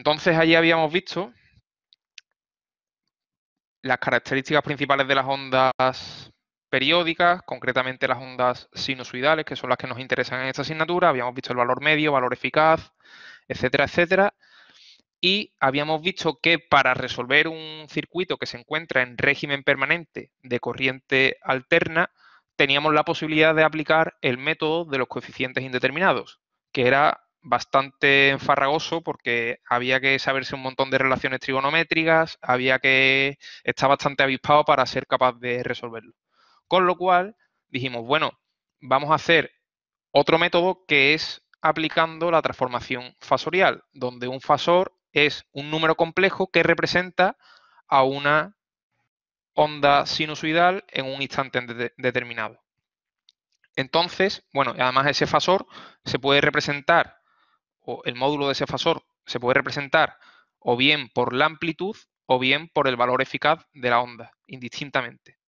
Entonces allí habíamos visto las características principales de las ondas periódicas, concretamente las ondas sinusoidales, que son las que nos interesan en esta asignatura. Habíamos visto el valor medio, valor eficaz, etcétera, etcétera. Y habíamos visto que para resolver un circuito que se encuentra en régimen permanente de corriente alterna, teníamos la posibilidad de aplicar el método de los coeficientes indeterminados, que era bastante enfarragoso porque había que saberse un montón de relaciones trigonométricas, había que estar bastante avispado para ser capaz de resolverlo. Con lo cual dijimos, bueno, vamos a hacer otro método que es aplicando la transformación fasorial, donde un fasor es un número complejo que representa a una onda sinusoidal en un instante determinado. Entonces, bueno, además ese fasor se puede representar o el módulo de ese fasor se puede representar o bien por la amplitud o bien por el valor eficaz de la onda, indistintamente.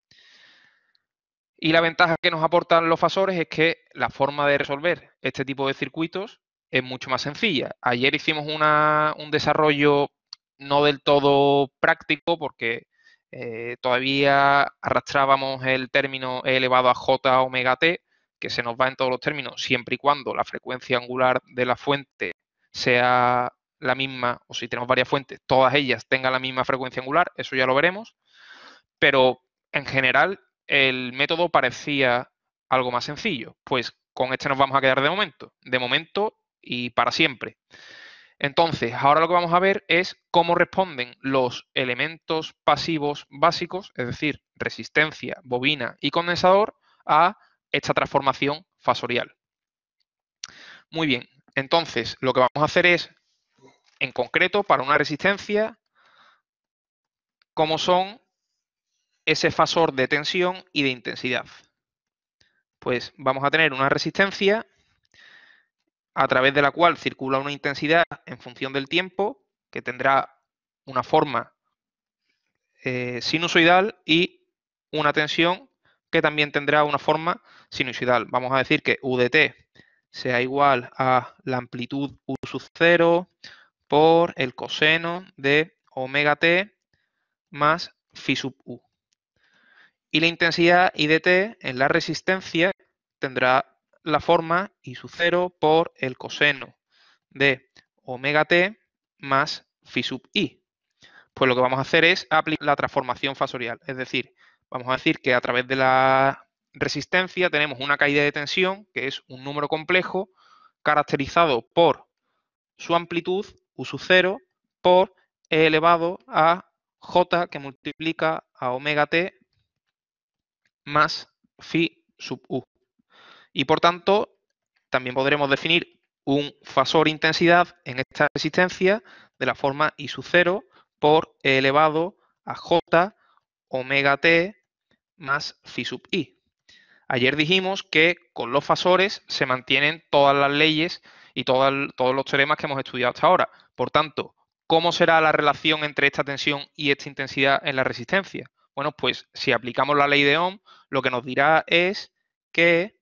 Y la ventaja que nos aportan los fasores es que la forma de resolver este tipo de circuitos es mucho más sencilla. Ayer hicimos un desarrollo no del todo práctico porque eh, todavía arrastrábamos el término e elevado a j omega t que se nos va en todos los términos, siempre y cuando la frecuencia angular de la fuente sea la misma, o si tenemos varias fuentes, todas ellas tengan la misma frecuencia angular, eso ya lo veremos, pero en general el método parecía algo más sencillo, pues con este nos vamos a quedar de momento, de momento y para siempre. Entonces, ahora lo que vamos a ver es cómo responden los elementos pasivos básicos, es decir, resistencia, bobina y condensador, a esta transformación fasorial. Muy bien, entonces lo que vamos a hacer es, en concreto, para una resistencia, cómo son ese fasor de tensión y de intensidad. Pues vamos a tener una resistencia a través de la cual circula una intensidad en función del tiempo, que tendrá una forma eh, sinusoidal y una tensión que también tendrá una forma sinusoidal. Vamos a decir que UDT sea igual a la amplitud U sub 0 por el coseno de omega t más phi sub u. Y la intensidad IDT en la resistencia tendrá la forma I sub 0 por el coseno de omega t más phi sub i. Pues lo que vamos a hacer es aplicar la transformación fasorial, es decir, vamos a decir que a través de la resistencia tenemos una caída de tensión, que es un número complejo caracterizado por su amplitud, U 0, por E elevado a J que multiplica a omega t más phi sub U. Y por tanto, también podremos definir un fasor intensidad en esta resistencia de la forma I sub 0 por E elevado a J omega t más phi sub i. Ayer dijimos que con los fasores se mantienen todas las leyes y todos los teoremas que hemos estudiado hasta ahora. Por tanto, ¿cómo será la relación entre esta tensión y esta intensidad en la resistencia? Bueno, pues si aplicamos la ley de Ohm, lo que nos dirá es que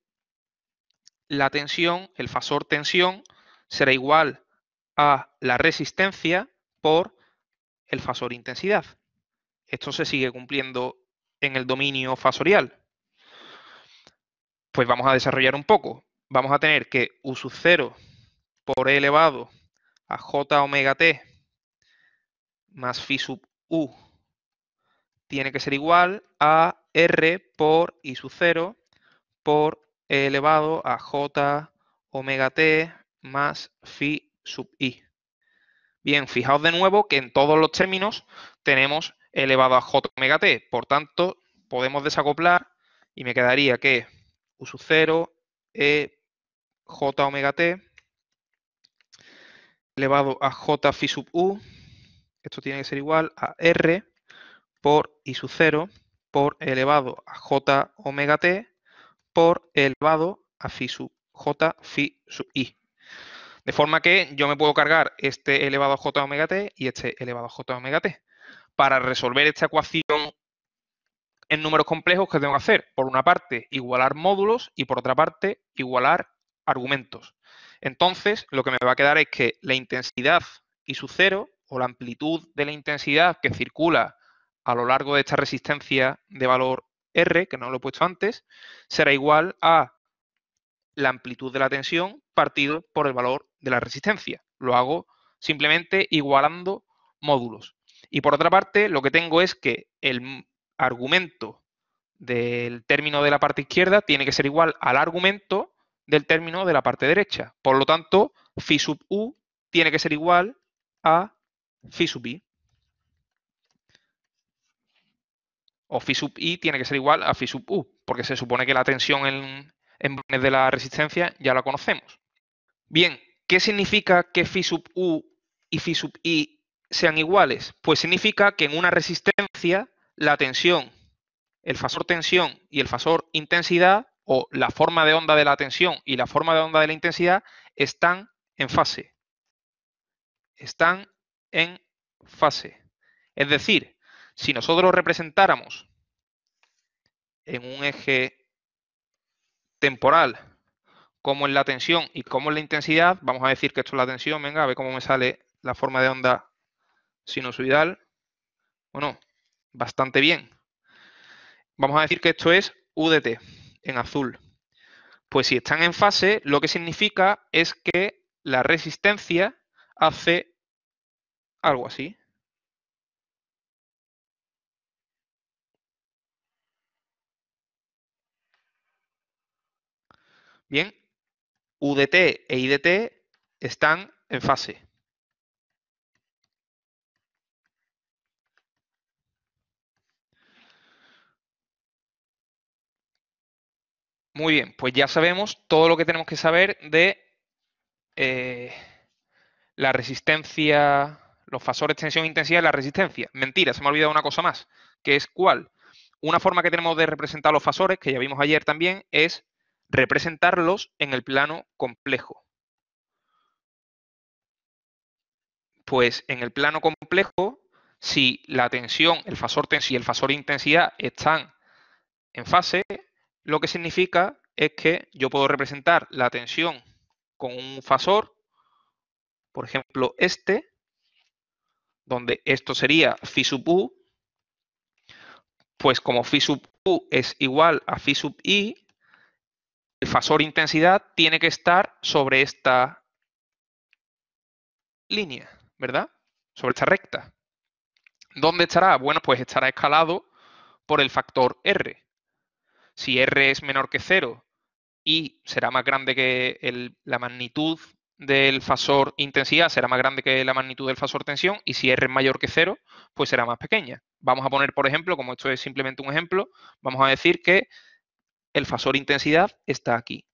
la tensión, el fasor tensión, será igual a la resistencia por el fasor intensidad. Esto se sigue cumpliendo en el dominio fasorial? Pues vamos a desarrollar un poco. Vamos a tener que U sub 0 por E elevado a J omega T más Phi sub U tiene que ser igual a R por I sub 0 por E elevado a J omega T más Phi sub I. Bien, fijaos de nuevo que en todos los términos tenemos elevado a j omega t. Por tanto, podemos desacoplar y me quedaría que u sub 0 e j omega t elevado a j phi sub u, esto tiene que ser igual a r por i sub 0 por elevado a j omega t por elevado a phi sub j phi sub i. De forma que yo me puedo cargar este elevado a j omega t y este elevado a j omega t para resolver esta ecuación en números complejos ¿qué tengo que hacer. Por una parte, igualar módulos y por otra parte, igualar argumentos. Entonces, lo que me va a quedar es que la intensidad y su cero, o la amplitud de la intensidad que circula a lo largo de esta resistencia de valor R, que no lo he puesto antes, será igual a la amplitud de la tensión partido por el valor de la resistencia. Lo hago simplemente igualando módulos. Y por otra parte, lo que tengo es que el argumento del término de la parte izquierda tiene que ser igual al argumento del término de la parte derecha. Por lo tanto, phi sub u tiene que ser igual a phi sub i. O phi sub i tiene que ser igual a phi sub u, porque se supone que la tensión en, en de la resistencia ya la conocemos. Bien, ¿qué significa que phi sub u y phi sub i sean iguales? Pues significa que en una resistencia la tensión, el fasor tensión y el fasor intensidad, o la forma de onda de la tensión y la forma de onda de la intensidad, están en fase. Están en fase. Es decir, si nosotros representáramos en un eje temporal, cómo es la tensión y cómo es la intensidad, vamos a decir que esto es la tensión, venga, a ver cómo me sale la forma de onda sinusoidal, bueno, bastante bien. Vamos a decir que esto es UDT, en azul. Pues si están en fase, lo que significa es que la resistencia hace algo así. Bien, UDT e IDT están en fase. Muy bien, pues ya sabemos todo lo que tenemos que saber de eh, la resistencia, los fasores tensión intensidad y la resistencia. Mentira, se me ha olvidado una cosa más, que es cuál. Una forma que tenemos de representar los fasores, que ya vimos ayer también, es representarlos en el plano complejo. Pues en el plano complejo, si la tensión, el fasor tensión y el fasor intensidad están en fase, lo que significa es que yo puedo representar la tensión con un fasor, por ejemplo, este, donde esto sería phi sub u, pues como phi sub u es igual a phi sub i, el fasor intensidad tiene que estar sobre esta línea, ¿verdad? Sobre esta recta. ¿Dónde estará? Bueno, pues estará escalado por el factor R. Si R es menor que 0 y será más grande que la magnitud del fasor intensidad, será más grande que la magnitud del fasor tensión y si R es mayor que 0, pues será más pequeña. Vamos a poner, por ejemplo, como esto es simplemente un ejemplo, vamos a decir que el fasor intensidad está aquí.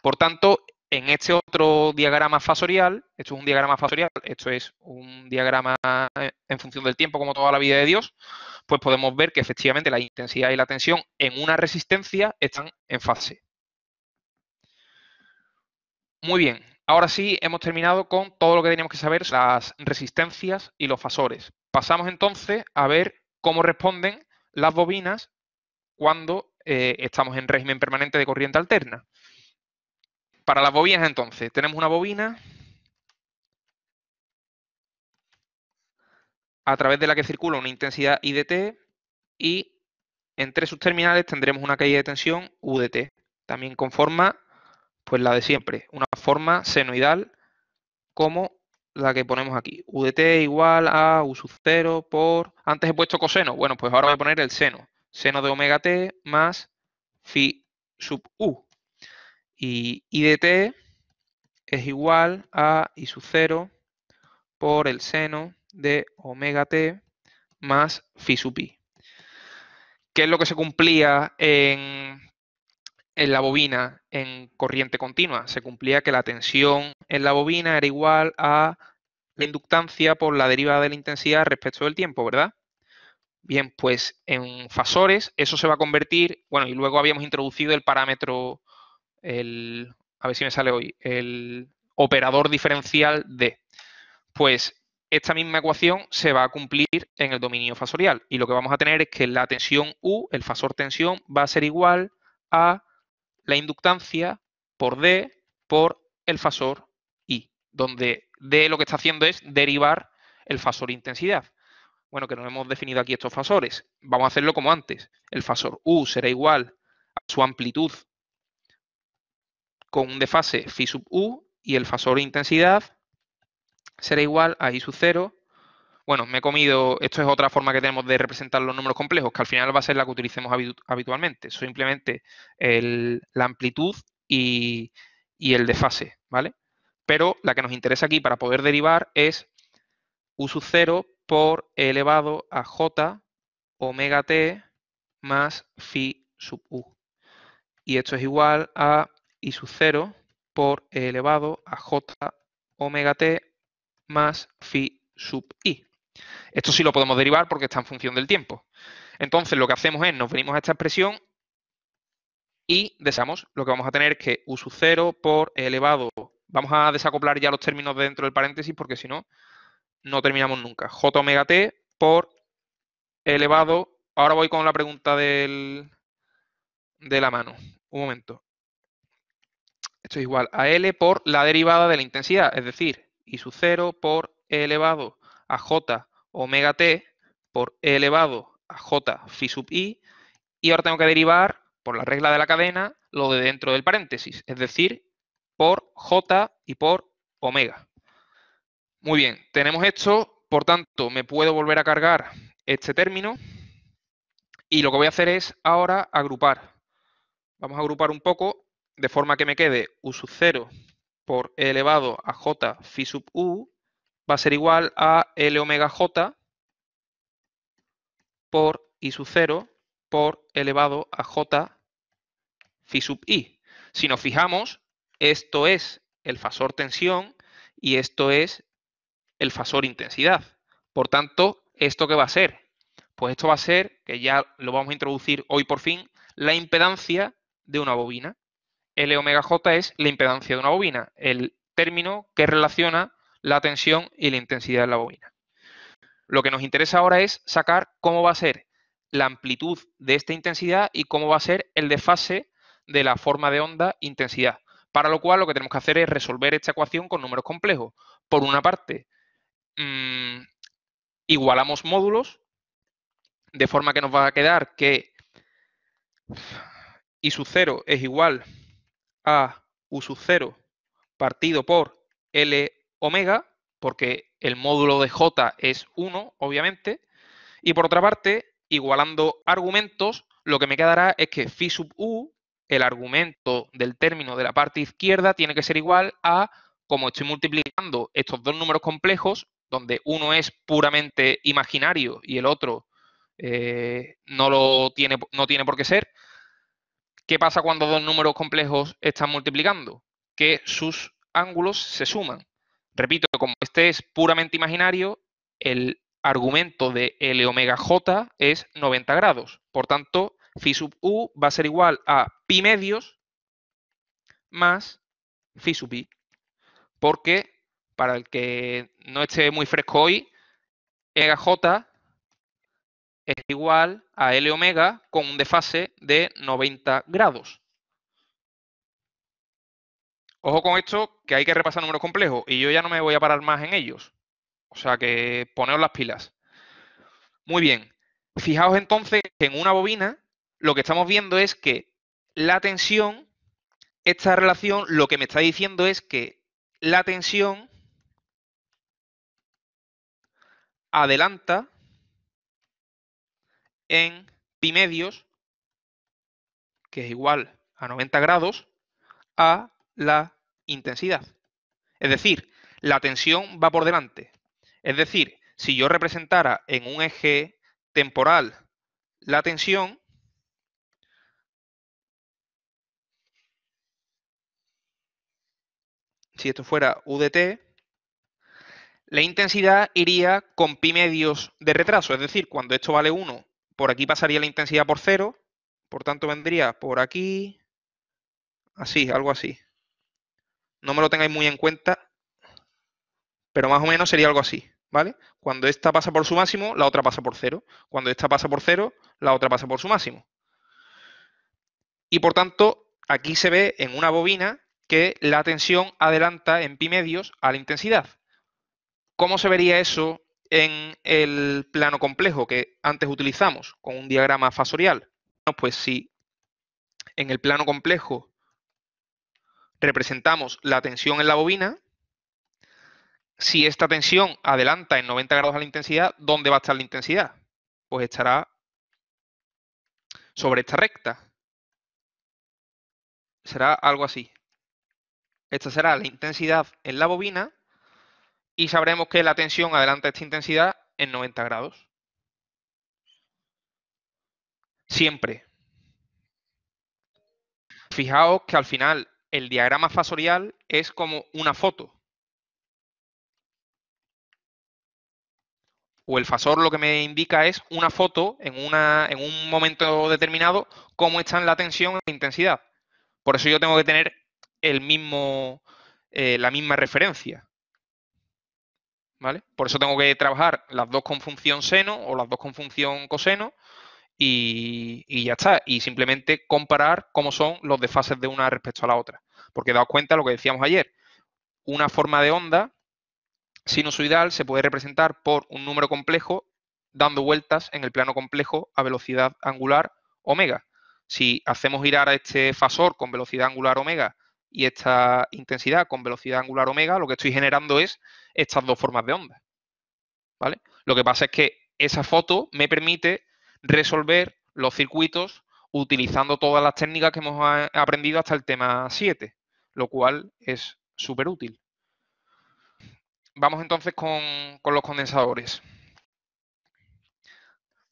Por tanto, en este otro diagrama fasorial, esto es un diagrama fasorial, esto es un diagrama eh, en función del tiempo como toda la vida de Dios, pues podemos ver que efectivamente la intensidad y la tensión en una resistencia están en fase. Muy bien, ahora sí hemos terminado con todo lo que teníamos que saber las resistencias y los fasores. Pasamos entonces a ver cómo responden las bobinas cuando eh, estamos en régimen permanente de corriente alterna. Para las bobinas entonces, tenemos una bobina a través de la que circula una intensidad I de T y entre sus terminales tendremos una caída de tensión U de T, también con forma, pues la de siempre, una forma senoidal como la que ponemos aquí. U de T igual a U sub 0 por... Antes he puesto coseno, bueno, pues ahora voy a poner el seno. Seno de omega t más phi sub u. Y I de t es igual a I sub 0 por el seno de omega t más phi sub pi. ¿Qué es lo que se cumplía en, en la bobina en corriente continua? Se cumplía que la tensión en la bobina era igual a la inductancia por la derivada de la intensidad respecto del tiempo, ¿verdad? Bien, pues en fasores eso se va a convertir, bueno, y luego habíamos introducido el parámetro el, a ver si me sale hoy, el operador diferencial D. pues esta misma ecuación se va a cumplir en el dominio fasorial y lo que vamos a tener es que la tensión U, el fasor tensión, va a ser igual a la inductancia por D por el fasor I, donde D lo que está haciendo es derivar el fasor intensidad. Bueno, que no hemos definido aquí estos fasores. Vamos a hacerlo como antes. El fasor U será igual a su amplitud con un desfase phi sub u y el fasor intensidad será igual a i sub 0. Bueno, me he comido, esto es otra forma que tenemos de representar los números complejos, que al final va a ser la que utilicemos habitualmente, simplemente la amplitud y, el desfase, ¿vale? Pero la que nos interesa aquí para poder derivar es u sub 0 por elevado a j omega t más phi sub u. Y esto es igual a y su 0 por e elevado a j omega t más phi sub i. Esto sí lo podemos derivar porque está en función del tiempo. Entonces lo que hacemos es, nos venimos a esta expresión y deseamos lo que vamos a tener que u sub 0 por e elevado. Vamos a desacoplar ya los términos dentro del paréntesis porque si no, no terminamos nunca. j omega t por elevado. Ahora voy con la pregunta del, de la mano. Un momento esto es igual a L por la derivada de la intensidad, es decir, I sub 0 por E elevado a J omega T por E elevado a J phi sub I, y ahora tengo que derivar por la regla de la cadena lo de dentro del paréntesis, es decir, por J y por omega. Muy bien, tenemos esto, por tanto, me puedo volver a cargar este término y lo que voy a hacer es ahora agrupar. Vamos a agrupar un poco de forma que me quede u 0 por e elevado a j phi sub u va a ser igual a L omega j por i 0 por elevado a j phi sub i. Si nos fijamos, esto es el fasor tensión y esto es el fasor intensidad. Por tanto, ¿esto qué va a ser? Pues esto va a ser, que ya lo vamos a introducir hoy por fin, la impedancia de una bobina. L omega J es la impedancia de una bobina, el término que relaciona la tensión y la intensidad de la bobina. Lo que nos interesa ahora es sacar cómo va a ser la amplitud de esta intensidad y cómo va a ser el desfase de la forma de onda intensidad. Para lo cual lo que tenemos que hacer es resolver esta ecuación con números complejos. Por una parte, mm, igualamos módulos, de forma que nos va a quedar que I sub 0 es igual a U sub 0 partido por L omega, porque el módulo de J es 1, obviamente. Y por otra parte, igualando argumentos, lo que me quedará es que phi sub u, el argumento del término de la parte izquierda, tiene que ser igual a, como estoy multiplicando estos dos números complejos, donde uno es puramente imaginario y el otro eh, no, lo tiene, no tiene por qué ser, ¿Qué pasa cuando dos números complejos están multiplicando? Que sus ángulos se suman. Repito, como este es puramente imaginario, el argumento de L omega j es 90 grados. Por tanto, phi sub u va a ser igual a pi medios más phi sub i. Porque, para el que no esté muy fresco hoy, omega j es igual a L omega con un desfase de 90 grados. Ojo con esto, que hay que repasar números complejos y yo ya no me voy a parar más en ellos. O sea que poneos las pilas. Muy bien. Fijaos entonces que en una bobina lo que estamos viendo es que la tensión, esta relación, lo que me está diciendo es que la tensión adelanta en pi medios, que es igual a 90 grados, a la intensidad. Es decir, la tensión va por delante. Es decir, si yo representara en un eje temporal la tensión, si esto fuera UDT, la intensidad iría con pi medios de retraso, es decir, cuando esto vale 1, por aquí pasaría la intensidad por cero, por tanto vendría por aquí, así, algo así. No me lo tengáis muy en cuenta, pero más o menos sería algo así, ¿vale? Cuando esta pasa por su máximo, la otra pasa por cero. Cuando esta pasa por cero, la otra pasa por su máximo. Y por tanto, aquí se ve en una bobina que la tensión adelanta en pi medios a la intensidad. ¿Cómo se vería eso en el plano complejo que antes utilizamos con un diagrama fasorial, pues si en el plano complejo representamos la tensión en la bobina, si esta tensión adelanta en 90 grados a la intensidad, ¿dónde va a estar la intensidad? Pues estará sobre esta recta. Será algo así. Esta será la intensidad en la bobina y sabremos que la tensión adelanta esta intensidad en 90 grados. Siempre. Fijaos que al final el diagrama fasorial es como una foto. O el fasor lo que me indica es una foto en, un momento determinado, cómo están la tensión e intensidad. Por eso yo tengo que tener el mismo, eh, la misma referencia. Por eso tengo que trabajar las dos con función seno o las dos con función coseno y, ya está. Y simplemente comparar cómo son los desfases de una respecto a la otra. Porque dado cuenta de lo que decíamos ayer, una forma de onda sinusoidal se puede representar por un número complejo dando vueltas en el plano complejo a velocidad angular omega. Si hacemos girar a este fasor con velocidad angular omega y esta intensidad con velocidad angular omega, lo que estoy generando es estas dos formas de onda. ¿Vale? Lo que pasa es que esa foto me permite resolver los circuitos utilizando todas las técnicas que hemos eh, aprendido hasta el tema 7, lo cual es súper útil. Vamos entonces con, con los condensadores.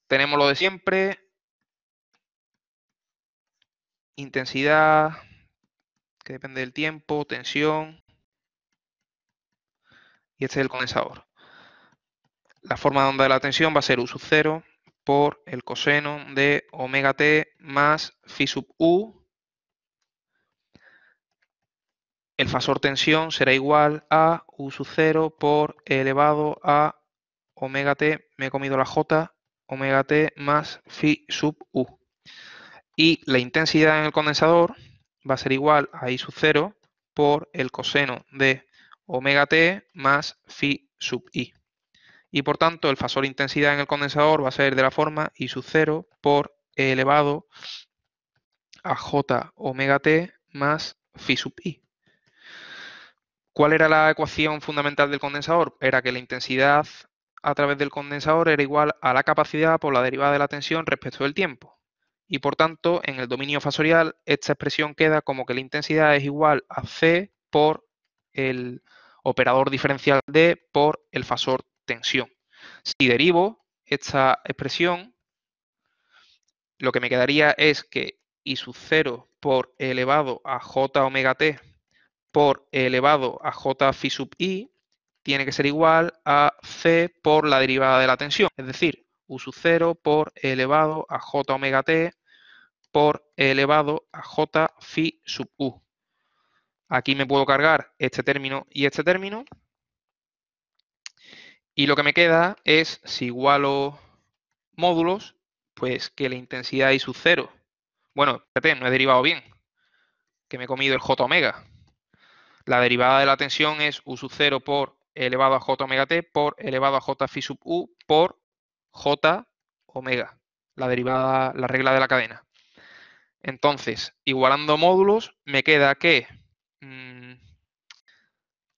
Tenemos lo de siempre, intensidad, este, depende del tiempo, tensión. Y este es el condensador. La forma de onda de la tensión va a ser U sub 0 por el coseno de omega t más phi sub u. El fasor tensión será igual a u sub 0 por e elevado a omega t, me he comido la j, omega t más phi sub u. Y la intensidad en el condensador va a ser igual a i sub 0 por el coseno de omega t más phi sub i. Y por tanto, el fasor intensidad en el condensador va a ser de la forma i sub 0 por e elevado a j omega t más phi sub i. ¿Cuál era la ecuación fundamental del condensador? Era que la intensidad a través del condensador era igual a la capacidad por la derivada de la tensión respecto del tiempo y por tanto en el dominio fasorial esta expresión queda como que la intensidad es igual a C por el operador diferencial D por el fasor tensión. Si derivo esta expresión, lo que me quedaría es que I sub 0 por e elevado a J omega T por e elevado a J phi sub I tiene que ser igual a C por la derivada de la tensión, es decir, U sub 0 por e elevado a J omega T por e elevado a j phi sub u. Aquí me puedo cargar este término y este término. Y lo que me queda es, si igualo módulos, pues que la intensidad es sub 0. Bueno, espérate, no he derivado bien, que me he comido el j omega. La derivada de la tensión es u sub 0 por e elevado a j omega t por e elevado a j phi sub u por j omega, la derivada, la regla de la cadena. Entonces, igualando módulos, me queda que I mm,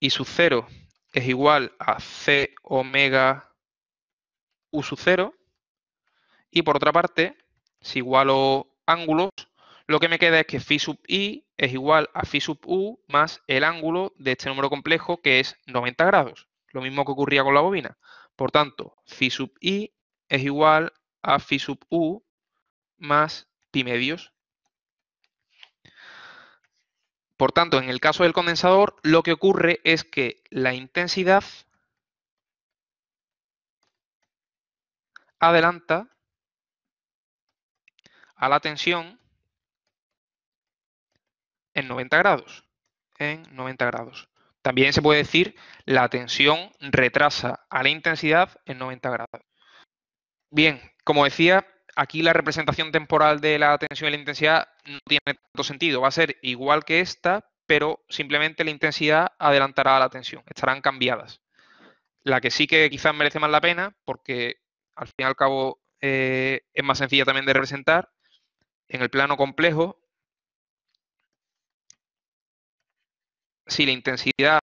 sub 0 es igual a C omega U sub 0. Y por otra parte, si igualo ángulos, lo que me queda es que phi sub i es igual a phi sub u más el ángulo de este número complejo que es 90 grados. Lo mismo que ocurría con la bobina. Por tanto, phi sub i es igual a phi sub u más pi medios. Por tanto, en el caso del condensador, lo que ocurre es que la intensidad adelanta a la tensión en 90 grados. En 90 grados. También se puede decir la tensión retrasa a la intensidad en 90 grados. Bien, como decía, aquí la representación temporal de la tensión y la intensidad no tiene tanto sentido. Va a ser igual que esta, pero simplemente la intensidad adelantará a la tensión. Estarán cambiadas. La que sí que quizás merece más la pena, porque al fin y al cabo eh, es más sencilla también de representar, en el plano complejo, si la intensidad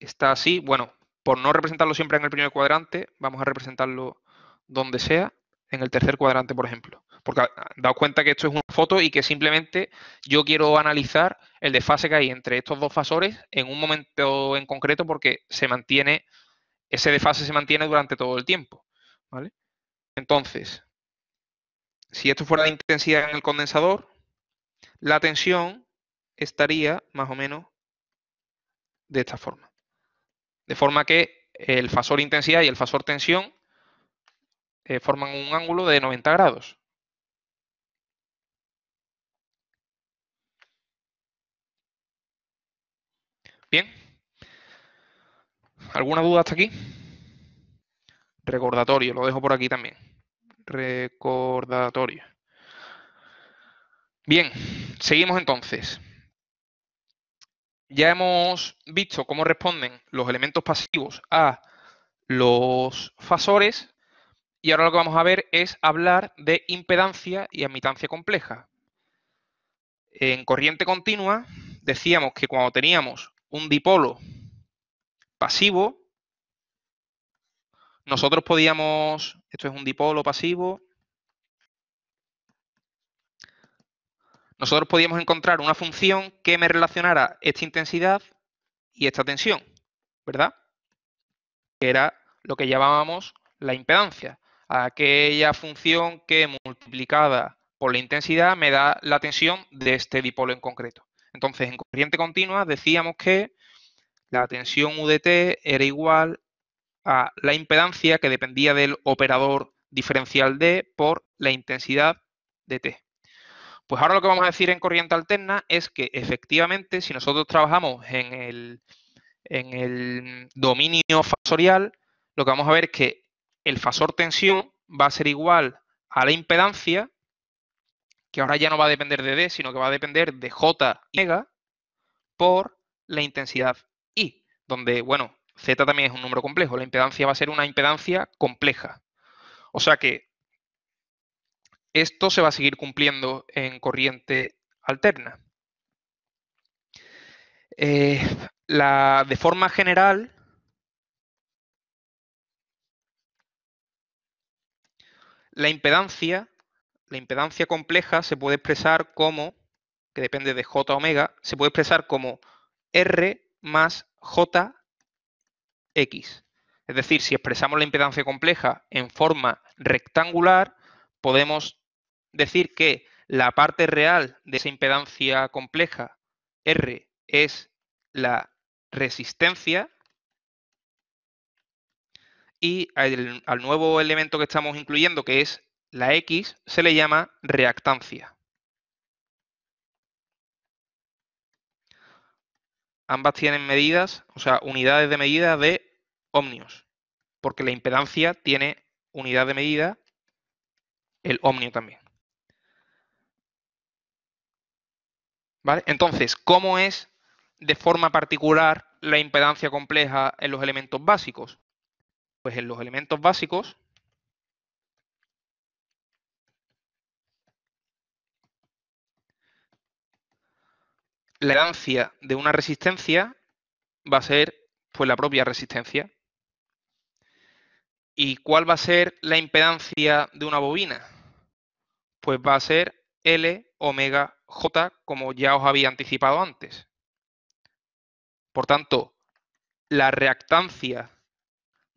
está así, bueno, por no representarlo siempre en el primer cuadrante, vamos a representarlo donde sea en el tercer cuadrante, por ejemplo. Porque ah, ah, daos cuenta que esto es una foto y que simplemente yo quiero analizar el desfase que hay entre estos dos fasores en un momento en concreto porque se mantiene, ese desfase se mantiene durante todo el tiempo. ¿vale? Entonces, si esto fuera la intensidad en el condensador, la tensión estaría más o menos de esta forma. De forma que el fasor intensidad y el fasor tensión eh, forman un ángulo de 90 grados. Bien. ¿Alguna duda hasta aquí? Recordatorio, lo dejo por aquí también. Recordatorio. Bien, seguimos entonces. Ya hemos visto cómo responden los elementos pasivos a los fasores y ahora lo que vamos a ver es hablar de impedancia y admitancia compleja. En corriente continua decíamos que cuando teníamos un dipolo pasivo, nosotros podíamos, esto es un dipolo pasivo, nosotros podíamos encontrar una función que me relacionara esta intensidad y esta tensión, ¿verdad? Que era lo que llamábamos la impedancia aquella función que multiplicada por la intensidad me da la tensión de este dipolo en concreto. Entonces, en corriente continua decíamos que la tensión T era igual a la impedancia que dependía del operador diferencial D por la intensidad de T. Pues ahora lo que vamos a decir en corriente alterna es que efectivamente si nosotros trabajamos en el, en el dominio fasorial lo que vamos a ver es que el fasor tensión va a ser igual a la impedancia, que ahora ya no va a depender de D, sino que va a depender de J y omega por la intensidad I, donde, bueno, Z también es un número complejo, la impedancia va a ser una impedancia compleja. O sea que esto se va a seguir cumpliendo en corriente alterna. Eh, de forma general, La impedancia, la impedancia compleja se puede expresar como, que depende de J omega, se puede expresar como R más JX. Es decir, si expresamos la impedancia compleja en forma rectangular, podemos decir que la parte real de esa impedancia compleja R es la resistencia y al, nuevo elemento que estamos incluyendo, que es la X, se le llama reactancia. Ambas tienen medidas, o sea, unidades de medida de ohmios, porque la impedancia tiene unidad de medida el ohmio también. Entonces, ¿cómo es de forma particular la impedancia compleja en los elementos básicos? Pues en los elementos básicos, la herancia de una resistencia va a ser pues la propia resistencia. ¿Y cuál va a ser la impedancia de una bobina? Pues va a ser L omega J, como ya os había anticipado antes. Por tanto, la reactancia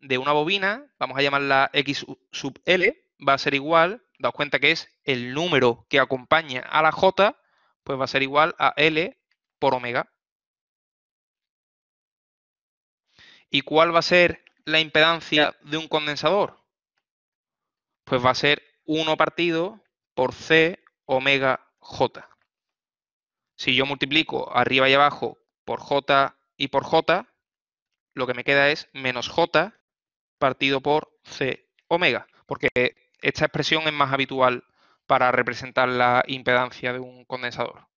de una bobina, vamos a llamarla X sub L, va a ser igual, daos cuenta que es el número que acompaña a la J, pues va a ser igual a L por omega. ¿Y cuál va a ser la impedancia de un condensador? Pues va a ser 1 partido por C omega J. Si yo multiplico arriba y abajo por J y por J, lo que me queda es menos J partido por C omega, porque esta expresión es más habitual para representar la impedancia de un condensador.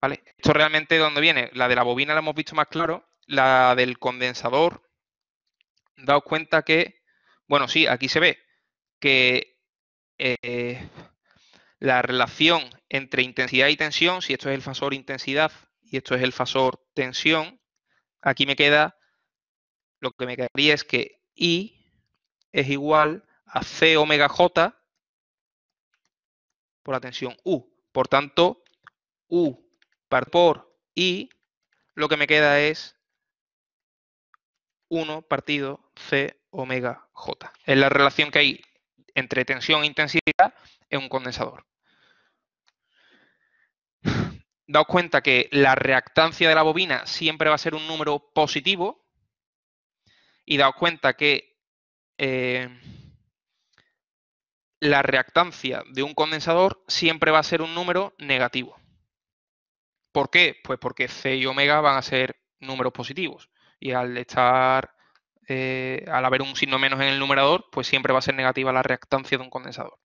¿Vale? Esto realmente dónde viene. La de la bobina la hemos visto más claro. La del condensador, daos cuenta que, bueno, sí, aquí se ve que eh, la relación entre intensidad y tensión, si esto es el fasor intensidad y esto es el fasor tensión, aquí me queda lo que me quedaría es que I es igual a C omega J por la tensión U. Por tanto, U por I, lo que me queda es 1 partido C omega J. Es la relación que hay entre tensión e intensidad en un condensador. Daos cuenta que la reactancia de la bobina siempre va a ser un número positivo, y daos cuenta que eh, la reactancia de un condensador siempre va a ser un número negativo. ¿Por qué? Pues porque C y omega van a ser números positivos. Y al estar, eh, al haber un signo menos en el numerador, pues siempre va a ser negativa la reactancia de un condensador.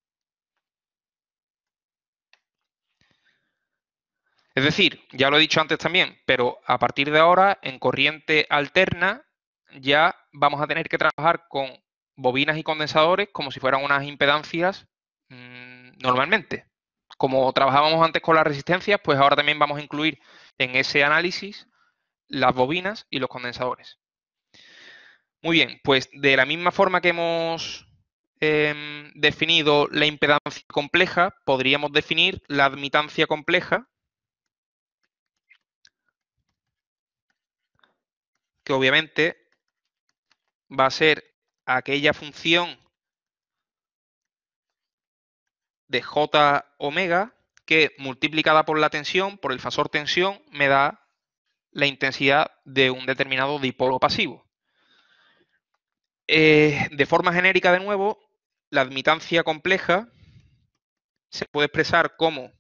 Es decir, ya lo he dicho antes también, pero a partir de ahora, en corriente alterna, ya vamos a tener que trabajar con bobinas y condensadores como si fueran unas impedancias mm, normalmente. Como trabajábamos antes con las resistencias, pues ahora también vamos a incluir en ese análisis las bobinas y los condensadores. Muy bien, pues de la misma forma que hemos em, definido la impedancia compleja, podríamos definir la admitancia compleja, que obviamente va a ser aquella función de j omega que multiplicada por la tensión, por el fasor tensión, me da la intensidad de un determinado dipolo pasivo. Eh, de forma genérica, de nuevo, la admitancia compleja se puede expresar como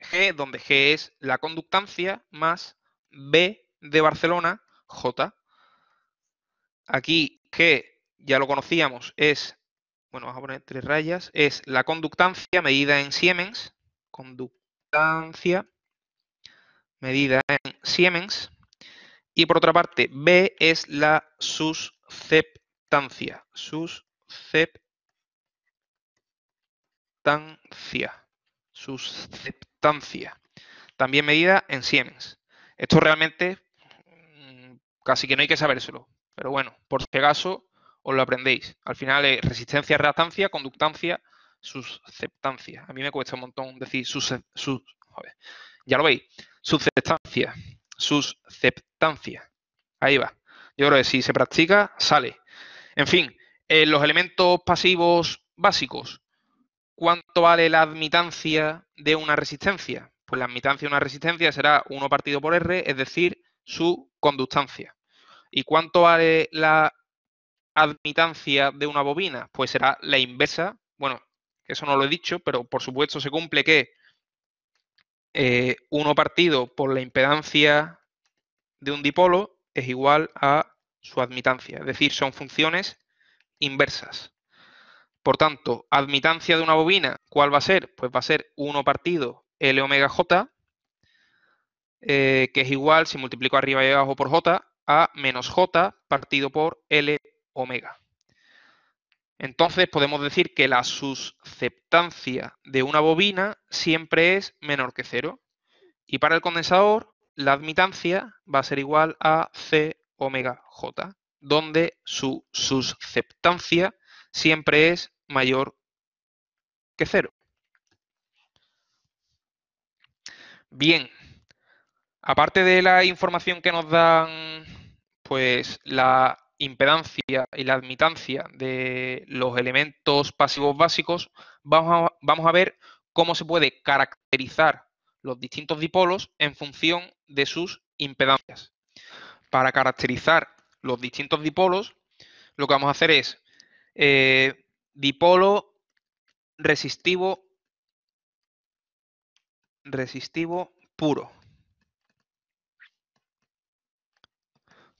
G, donde G es la conductancia, más B de Barcelona, J. Aquí que ya lo conocíamos, es, bueno, vamos a poner tres rayas, es la conductancia medida en Siemens, conductancia medida en Siemens, y por otra parte, B es la susceptancia, susceptancia, susceptancia, también medida en Siemens. Esto realmente mm, casi que no hay que sabérselo, pero bueno, por si acaso os lo aprendéis. Al final es resistencia, reactancia, conductancia, susceptancia. A mí me cuesta un montón decir sus, ya lo veis, susceptancia, susceptancia. Ahí va. Yo creo que si se practica, sale. En fin, eh, los elementos pasivos básicos. ¿Cuánto vale la admitancia de una resistencia? Pues la admitancia de una resistencia será 1 partido por R, es decir, su conductancia. ¿Y cuánto vale la admitancia de una bobina? Pues será la inversa. Bueno, eso no lo he dicho, pero por supuesto se cumple que 1 eh, uno partido por la impedancia de un dipolo es igual a su admitancia. Es decir, son funciones inversas. Por tanto, admitancia de una bobina, ¿cuál va a ser? Pues va a ser 1 partido L omega J, eh, que es igual, si multiplico arriba y abajo por J, a menos j partido por L omega. Entonces podemos decir que la susceptancia de una bobina siempre es menor que cero. Y para el condensador, la admitancia va a ser igual a C omega J, donde su susceptancia siempre es mayor que cero. Bien, Aparte de la información que nos dan, pues la impedancia y la admitancia de los elementos pasivos básicos, vamos a, ver cómo se puede caracterizar los distintos dipolos en función de sus impedancias. Para caracterizar los distintos dipolos, lo que vamos a hacer es eh, dipolo resistivo, resistivo puro.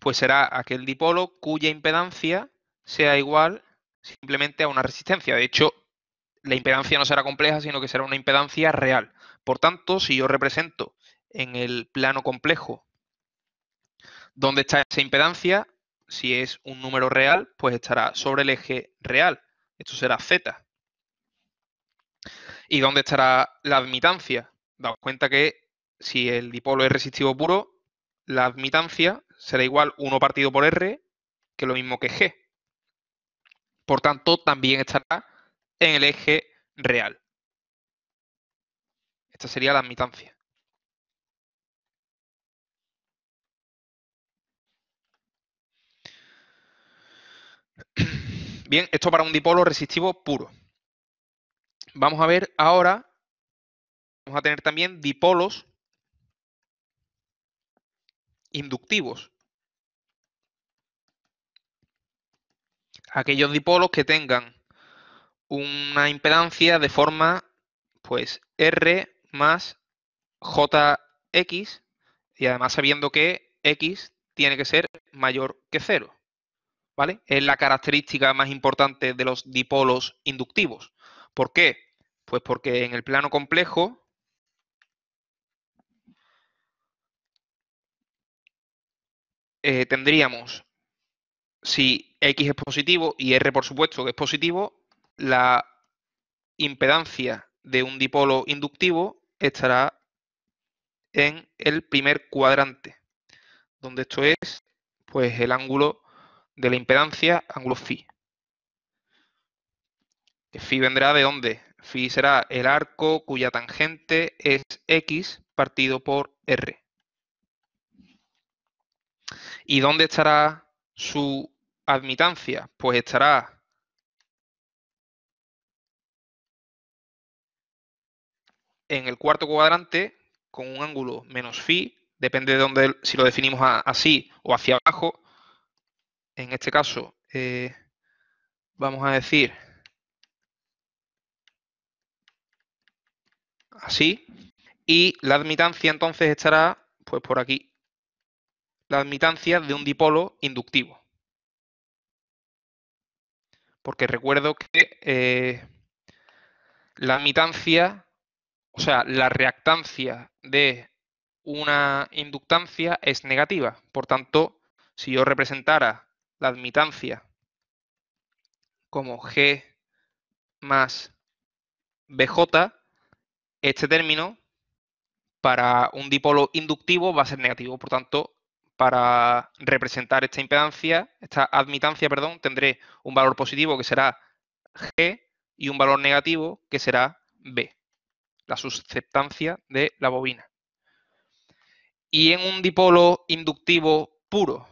pues será aquel dipolo cuya impedancia sea igual simplemente a una resistencia. De hecho, la impedancia no será compleja, sino que será una impedancia real. Por tanto, si yo represento en el plano complejo dónde está esa impedancia, si es un número real, pues estará sobre el eje real. Esto será Z. ¿Y dónde estará la admitancia? Daos cuenta que si el dipolo es resistivo puro, la admitancia será igual 1 partido por R, que es lo mismo que G. Por tanto, también estará en el eje real. Esta sería la admitancia. Bien, esto para un dipolo resistivo puro. Vamos a ver ahora, vamos a tener también dipolos inductivos. Aquellos dipolos que tengan una impedancia de forma pues R más JX y además sabiendo que X tiene que ser mayor que cero. ¿Vale? Es la característica más importante de los dipolos inductivos. ¿Por qué? Pues porque en el plano complejo Eh, tendríamos, si X es positivo y R por supuesto que es positivo, la impedancia de un dipolo inductivo estará en el primer cuadrante, donde esto es pues el ángulo de la impedancia, ángulo phi. Phi vendrá de dónde? Phi será el arco cuya tangente es x partido por r. ¿Y dónde estará su admitancia? Pues estará en el cuarto cuadrante con un ángulo menos phi, depende de dónde, si lo definimos así o hacia abajo. En este caso, eh, vamos a decir así. Y la admitancia entonces estará pues por aquí la admitancia de un dipolo inductivo. Porque recuerdo que eh, la admitancia, o sea, la reactancia de una inductancia es negativa. Por tanto, si yo representara la admitancia como G más BJ, este término para un dipolo inductivo va a ser negativo. Por tanto, para representar esta impedancia, esta admitancia, perdón, tendré un valor positivo que será G y un valor negativo que será B, la susceptancia de la bobina. Y en un dipolo inductivo puro,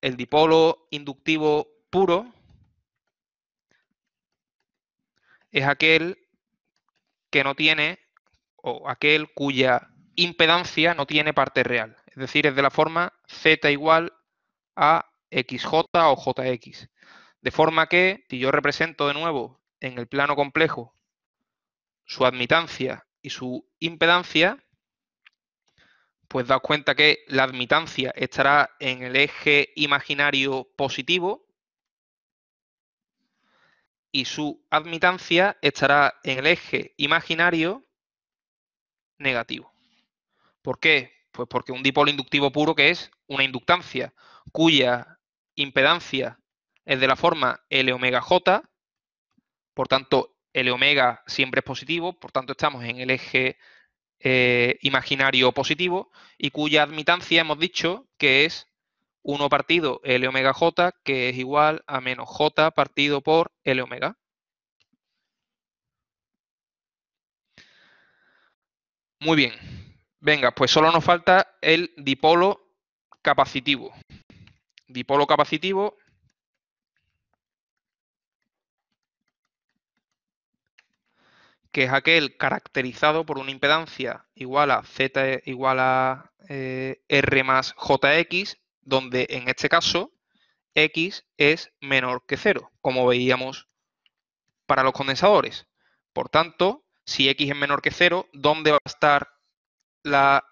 el dipolo inductivo puro es aquel que no tiene o aquel cuya impedancia no tiene parte real. Es decir, es de la forma z igual a xj o jx. De forma que, si yo represento de nuevo en el plano complejo su admitancia y su impedancia, pues daos cuenta que la admitancia estará en el eje imaginario positivo y su admitancia estará en el eje imaginario negativo. ¿Por qué? Pues porque un dipolo inductivo puro que es una inductancia cuya impedancia es de la forma L omega J, por tanto L omega siempre es positivo, por tanto estamos en el eje eh, imaginario positivo y cuya admitancia hemos dicho que es 1 partido L omega J que es igual a menos J partido por L omega. Muy bien, Venga, pues solo nos falta el dipolo capacitivo. Dipolo capacitivo. que es aquel caracterizado por una impedancia igual a Z igual a eh, R más JX, donde en este caso X es menor que 0, como veíamos para los condensadores. Por tanto, si X es menor que 0, ¿dónde va a estar la,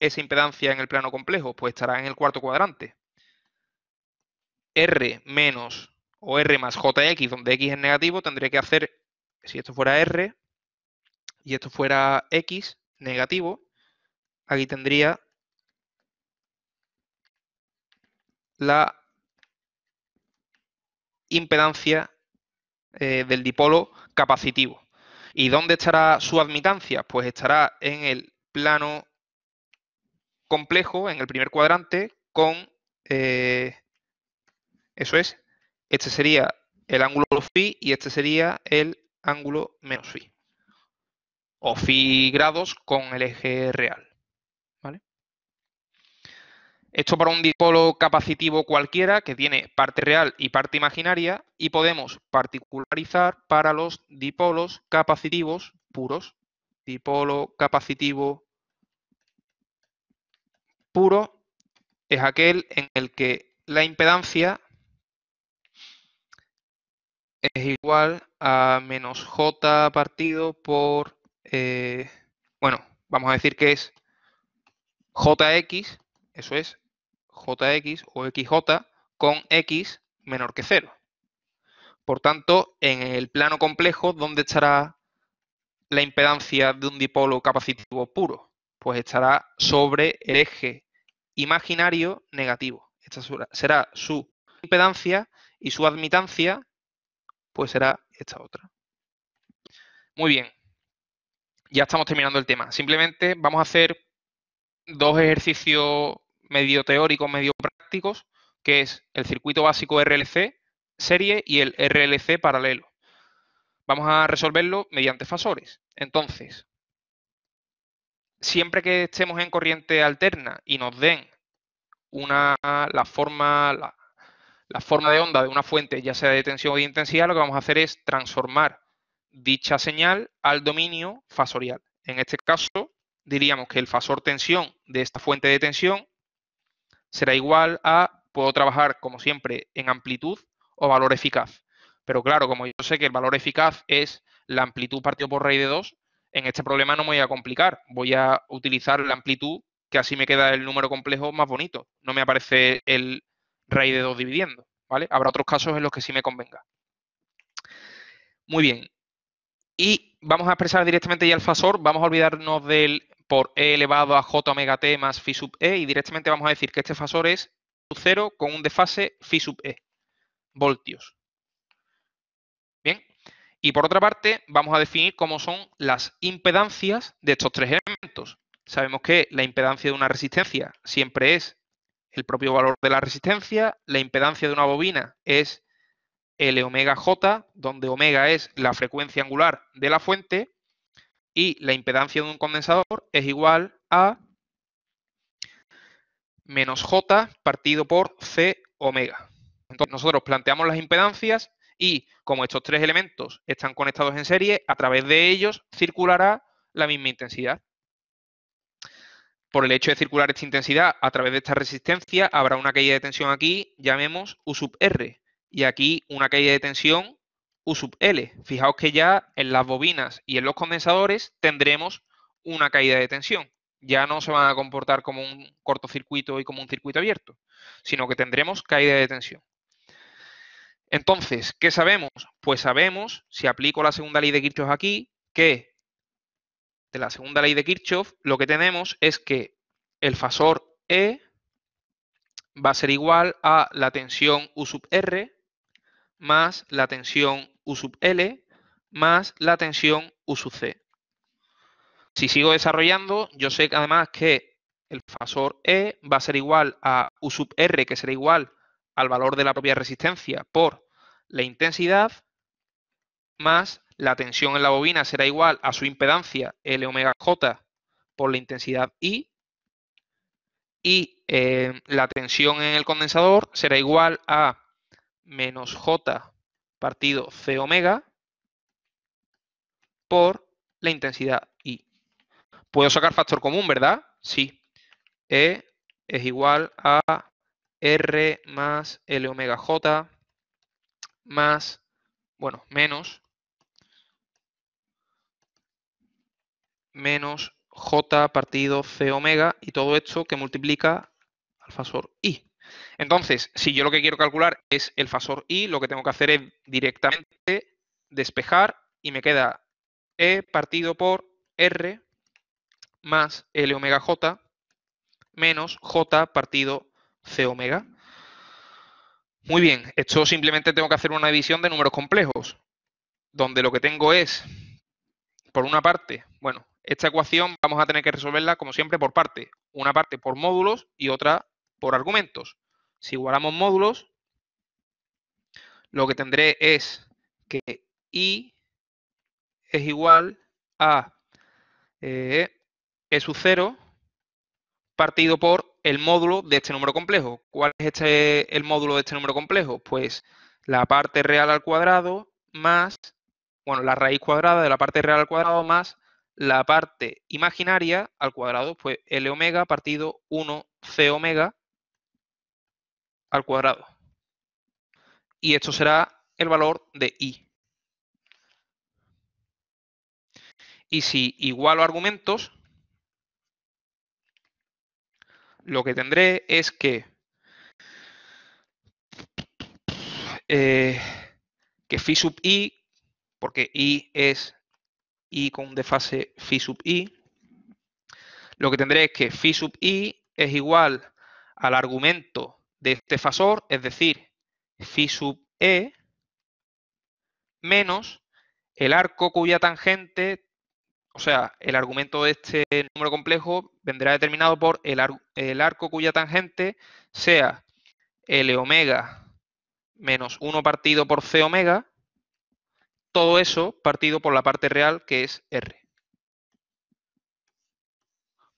esa impedancia en el plano complejo? Pues estará en el cuarto cuadrante. R menos o R más JX, donde X es negativo, tendría que hacer, si esto fuera R y esto fuera X negativo, aquí tendría la impedancia eh, del dipolo capacitivo. ¿Y dónde estará su admitancia? Pues estará en el plano complejo en el primer cuadrante con, eh, eso es, este sería el ángulo phi y este sería el ángulo menos phi. O phi grados con el eje real. Esto para un dipolo capacitivo cualquiera que tiene parte real y parte imaginaria y podemos particularizar para los dipolos capacitivos puros dipolo capacitivo puro es aquel en el que la impedancia es igual a menos j partido por, eh, bueno, vamos a decir que es jx, eso es jx o xj con x menor que 0. Por tanto, en el plano complejo, ¿dónde estará la impedancia de un dipolo capacitivo puro? Pues estará sobre el eje imaginario negativo. Esta será su impedancia y su admitancia, pues será esta otra. Muy bien, ya estamos terminando el tema. Simplemente vamos a hacer dos ejercicios medio teóricos, medio prácticos, que es el circuito básico RLC serie y el RLC paralelo. Vamos a resolverlo mediante fasores. Entonces, siempre que estemos en corriente alterna y nos den una, la, forma, la, la forma de onda de una fuente, ya sea de tensión o de intensidad, lo que vamos a hacer es transformar dicha señal al dominio fasorial. En este caso, diríamos que el fasor tensión de esta fuente de tensión será igual a, puedo trabajar como siempre en amplitud o valor eficaz. Pero claro, como yo sé que el valor eficaz es la amplitud partido por raíz de 2, en este problema no me voy a complicar. Voy a utilizar la amplitud, que así me queda el número complejo más bonito. No me aparece el raíz de 2 dividiendo, ¿vale? Habrá otros casos en los que sí me convenga. Muy bien. Y vamos a expresar directamente ya el fasor. Vamos a olvidarnos del por e elevado a j omega t más phi sub e y directamente vamos a decir que este fasor es 0 con un desfase phi sub e voltios, y por otra parte, vamos a definir cómo son las impedancias de estos tres elementos. Sabemos que la impedancia de una resistencia siempre es el propio valor de la resistencia, la impedancia de una bobina es L omega J, donde omega es la frecuencia angular de la fuente, y la impedancia de un condensador es igual a menos J partido por C omega. Entonces nosotros planteamos las impedancias y como estos tres elementos están conectados en serie, a través de ellos circulará la misma intensidad. Por el hecho de circular esta intensidad a través de esta resistencia, habrá una caída de tensión aquí, llamemos U sub R, y aquí una caída de tensión U sub L. Fijaos que ya en las bobinas y en los condensadores tendremos una caída de tensión. Ya no se van a comportar como un cortocircuito y como un circuito abierto, sino que tendremos caída de tensión. Entonces, ¿qué sabemos? Pues sabemos, si aplico la segunda ley de Kirchhoff aquí, que de la segunda ley de Kirchhoff lo que tenemos es que el fasor E va a ser igual a la tensión U sub R más la tensión U sub L más la tensión U sub C. Si sigo desarrollando, yo sé que además que el fasor E va a ser igual a U sub R, que será igual al valor de la propia resistencia por la intensidad más la tensión en la bobina será igual a su impedancia L omega J por la intensidad I y eh, la tensión en el condensador será igual a menos J partido C omega por la intensidad I. Puedo sacar factor común, ¿verdad? Sí. E es igual a R más L omega J más, bueno, menos, menos J partido C omega y todo esto que multiplica al fasor I. Entonces, si yo lo que quiero calcular es el fasor I, lo que tengo que hacer es directamente despejar y me queda E partido por R más L omega J menos J partido C omega. Muy bien, esto simplemente tengo que hacer una división de números complejos, donde lo que tengo es, por una parte, bueno, esta ecuación vamos a tener que resolverla, como siempre, por parte. Una parte por módulos y otra por argumentos. Si igualamos módulos, lo que tendré es que i es igual a eh, e sub 0 partido por el módulo de este número complejo. ¿Cuál es este, el módulo de este número complejo? Pues la parte real al cuadrado más, bueno, la raíz cuadrada de la parte real al cuadrado más la parte imaginaria al cuadrado, pues L omega partido 1 C omega al cuadrado. Y esto será el valor de I. Y si igualo argumentos, lo que tendré es eh, que, phi sub i, porque i es i con un desfase phi sub i, lo que tendré es que phi sub i es igual al argumento de este fasor, es decir, phi sub e, menos el arco cuya tangente o sea, el argumento de este número complejo vendrá determinado por el, arco cuya tangente sea L omega menos 1 partido por C omega, todo eso partido por la parte real que es R.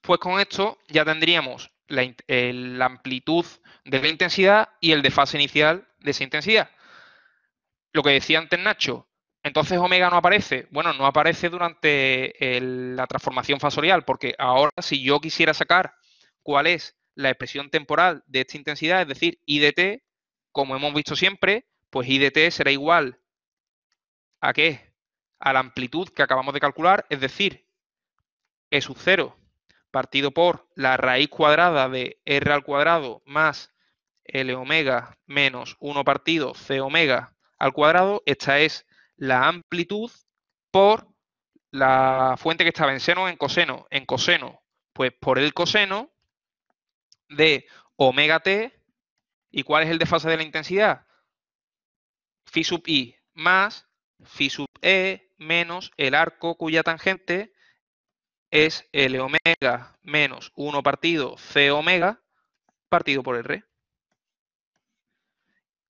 Pues con esto ya tendríamos la, amplitud de la intensidad y el desfase inicial de esa intensidad. Lo que decía antes Nacho, entonces omega no aparece. Bueno, no aparece durante la transformación fasorial, porque ahora si yo quisiera sacar cuál es la expresión temporal de esta intensidad, es decir, IDT, como hemos visto siempre, pues IDT será igual a qué? A la amplitud que acabamos de calcular, es decir, E sub 0 partido por la raíz cuadrada de R al cuadrado más L omega menos 1 partido C omega al cuadrado. Esta es la amplitud por la fuente que estaba en seno o en coseno. En coseno, pues por el coseno de omega t. ¿Y cuál es el desfase de la intensidad? Phi sub i más phi sub e menos el arco cuya tangente es L omega menos 1 partido C omega partido por R.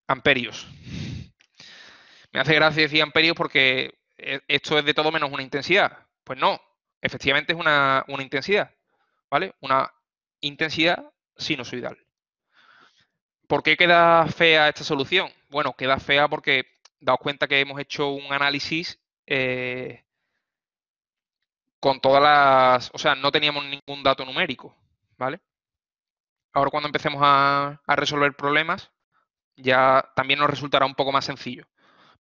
Amperios. Me hace gracia decir amperios porque e, esto es de todo menos una intensidad. Pues no, efectivamente es una, intensidad, ¿vale? Una intensidad sinusoidal. ¿Por qué queda fea esta solución? Bueno, queda fea porque daos cuenta que hemos hecho un análisis eh, con todas las... O sea, no teníamos ningún dato numérico, ¿vale? Ahora cuando empecemos a resolver problemas, ya también nos resultará un poco más sencillo.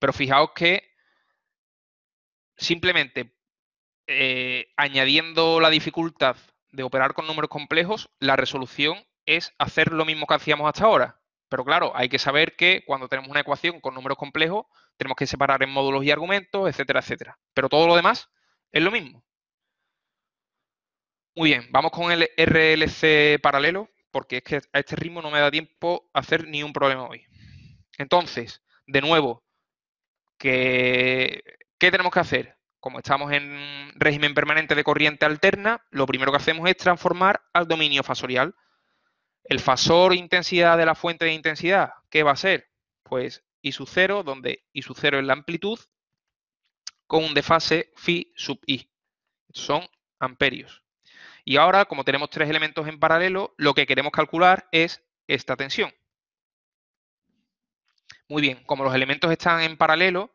Pero fijaos que simplemente eh, añadiendo la dificultad de operar con números complejos, la resolución es hacer lo mismo que hacíamos hasta ahora. Pero claro, hay que saber que cuando tenemos una ecuación con números complejos, tenemos que separar en módulos y argumentos, etcétera, etcétera. Pero todo lo demás es lo mismo. Muy bien, vamos con el RLC paralelo, porque es que a este ritmo no me da tiempo hacer ni un problema hoy. Entonces, de nuevo, ¿qué tenemos que hacer? Como estamos en régimen permanente de corriente alterna, lo primero que hacemos es transformar al dominio fasorial. El fasor intensidad de la fuente de intensidad, ¿qué va a ser? Pues I sub 0, donde I sub 0 es la amplitud, con un desfase phi sub i. son amperios. Y ahora, como tenemos tres elementos en paralelo, lo que queremos calcular es esta tensión. Muy bien, como los elementos están en paralelo,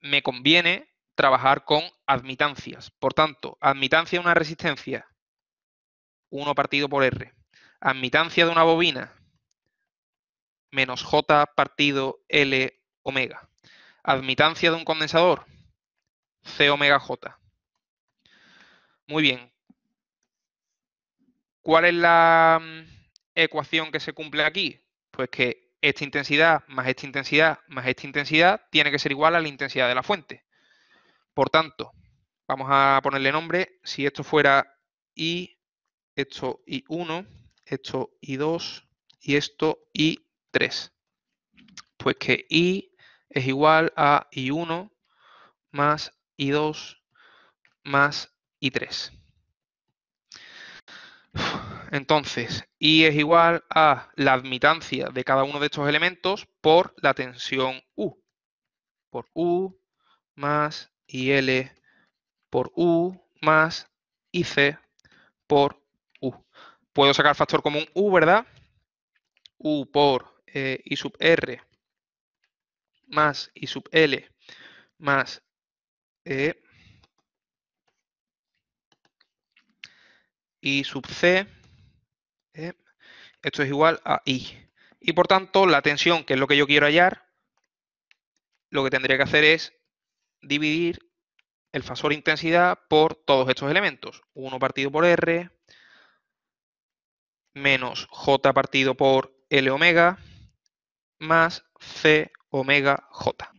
me conviene trabajar con admitancias. Por tanto, admitancia de una resistencia, 1 partido por R. Admitancia de una bobina, menos J partido L omega. Admitancia de un condensador, C omega J. Muy bien. ¿Cuál es la mm, ecuación que se cumple aquí? Pues que esta intensidad más esta intensidad más esta intensidad tiene que ser igual a la intensidad de la fuente. Por tanto, vamos a ponerle nombre, si esto fuera I, esto I1, esto I2 y esto I3. Pues que I es igual a I1 más I2 más I3. Entonces, I es igual a la admitancia de cada uno de estos elementos por la tensión U. Por U más IL por U más IC por U. Puedo sacar factor común U, ¿verdad? U por eh, I sub R más I sub L más E. sub C ¿eh? Esto es igual a I. Y por tanto, la tensión, que es lo que yo quiero hallar, lo que tendría que hacer es dividir el fasor intensidad por todos estos elementos. 1 partido por R, menos J partido por L omega, más C omega J.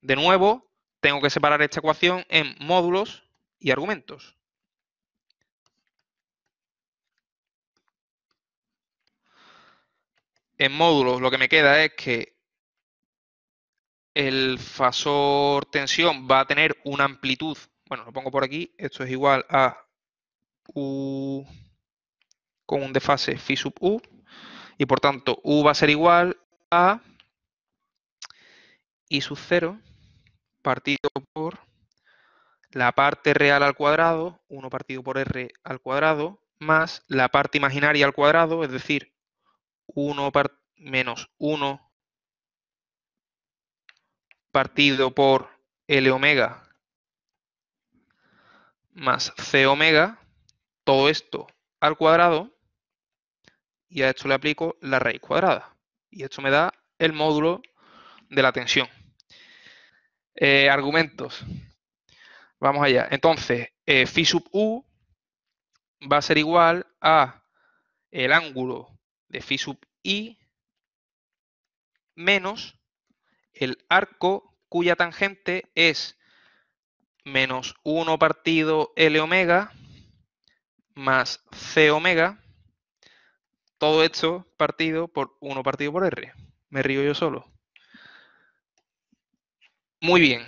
De nuevo, tengo que separar esta ecuación en módulos y argumentos. En módulos lo que me queda es que el fasor tensión va a tener una amplitud. Bueno, lo pongo por aquí. Esto es igual a U con un desfase phi sub U. Y por tanto, U va a ser igual a I sub 0 partido por la parte real al cuadrado, 1 partido por R al cuadrado, más la parte imaginaria al cuadrado, es decir, 1 menos 1 partido por L omega más C omega, todo esto al cuadrado, y a esto le aplico la raíz cuadrada. Y esto me da el módulo de la tensión. Eh, argumentos. Vamos allá. Entonces, eh, phi sub u va a ser igual a el ángulo de phi sub i menos el arco cuya tangente es menos 1 partido L omega más C omega, todo esto partido por 1 partido por R. Me río yo solo. Muy bien.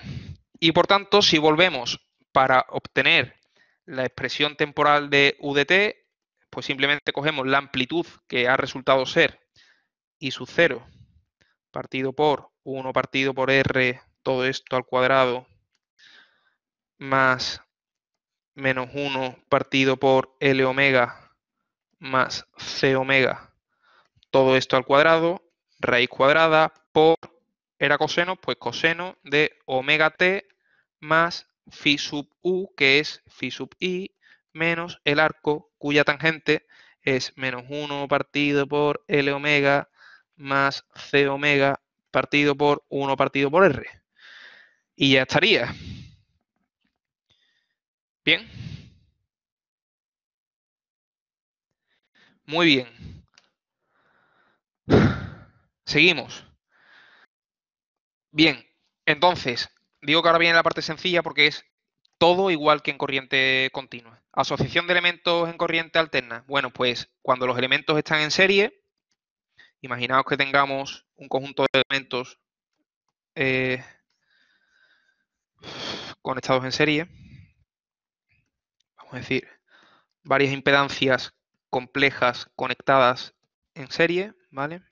Y por tanto, si volvemos para obtener la expresión temporal de UDT, pues simplemente cogemos la amplitud que ha resultado ser y sub 0 partido por 1 partido por r, todo esto al cuadrado, más menos 1 partido por L omega más C omega, todo esto al cuadrado, raíz cuadrada por, era coseno, pues coseno de omega t más phi sub u, que es phi sub i, menos el arco cuya tangente es menos 1 partido por L omega más C omega partido por 1 partido por R. Y ya estaría. Bien. Muy bien. Seguimos. Bien, entonces, digo que ahora viene la parte sencilla porque es todo igual que en corriente continua. Asociación de elementos en corriente alterna. Bueno, pues cuando los elementos están en serie, imaginaos que tengamos un conjunto de elementos eh, conectados en serie. Vamos a decir, varias impedancias complejas conectadas en serie, ¿vale?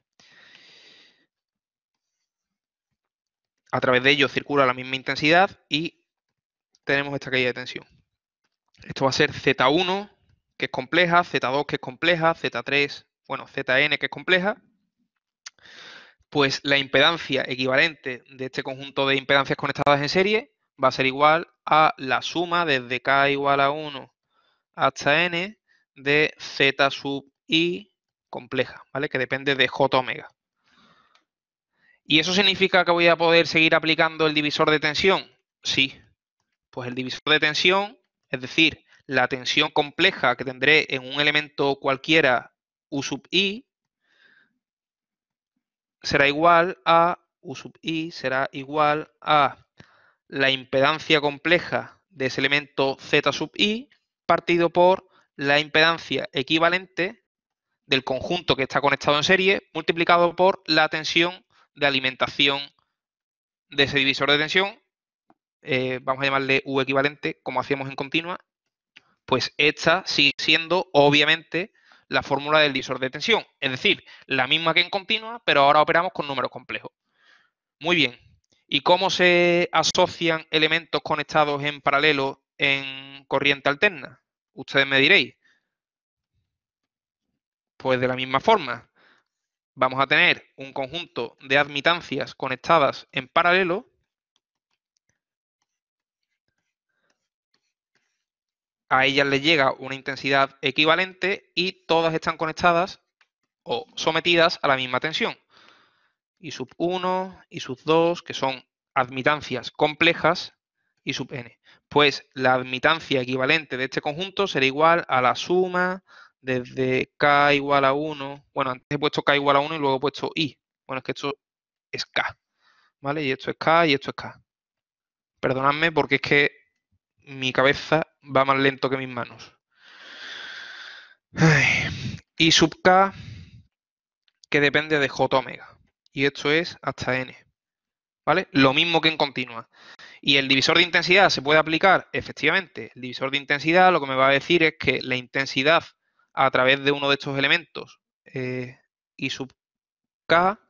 A través de ellos circula la misma intensidad y tenemos esta caída de tensión. Esto va a ser Z1, que es compleja, Z2, que es compleja, Z3, bueno, Zn, que es compleja. Pues la impedancia equivalente de este conjunto de impedancias conectadas en serie va a ser igual a la suma desde K igual a 1 hasta N de Z sub I compleja, ¿vale? Que depende de J omega. ¿Y eso significa que voy a poder seguir aplicando el divisor de tensión? Sí, pues el divisor de tensión, es decir, la tensión compleja que tendré en un elemento cualquiera U sub i, será igual a U sub i será igual a la impedancia compleja de ese elemento Z sub i partido por la impedancia equivalente del conjunto que está conectado en serie multiplicado por la tensión de alimentación de ese divisor de tensión eh, vamos a llamarle U equivalente, como hacíamos en continua, pues esta sigue siendo, obviamente, la fórmula del divisor de tensión. Es decir, la misma que en continua, pero ahora operamos con números complejos. Muy bien. ¿Y cómo se asocian elementos conectados en paralelo en corriente alterna? Ustedes me diréis. Pues de la misma forma, vamos a tener un conjunto de admitancias conectadas en paralelo a ellas les llega una intensidad equivalente y todas están conectadas o sometidas a la misma tensión. Y sub 1 y sub 2, que son admitancias complejas, y sub n. Pues la admitancia equivalente de este conjunto será igual a la suma desde k igual a 1. Bueno, antes he puesto k igual a 1 y luego he puesto i. Bueno, es que esto es k. ¿Vale? Y esto es k y esto es k. Perdonadme porque es que mi cabeza va más lento que mis manos. Y sub K que depende de J omega. Y esto es hasta N. ¿Vale? Lo mismo que en continua. Y el divisor de intensidad se puede aplicar, efectivamente. El divisor de intensidad lo que me va a decir es que la intensidad a través de uno de estos elementos I eh, sub K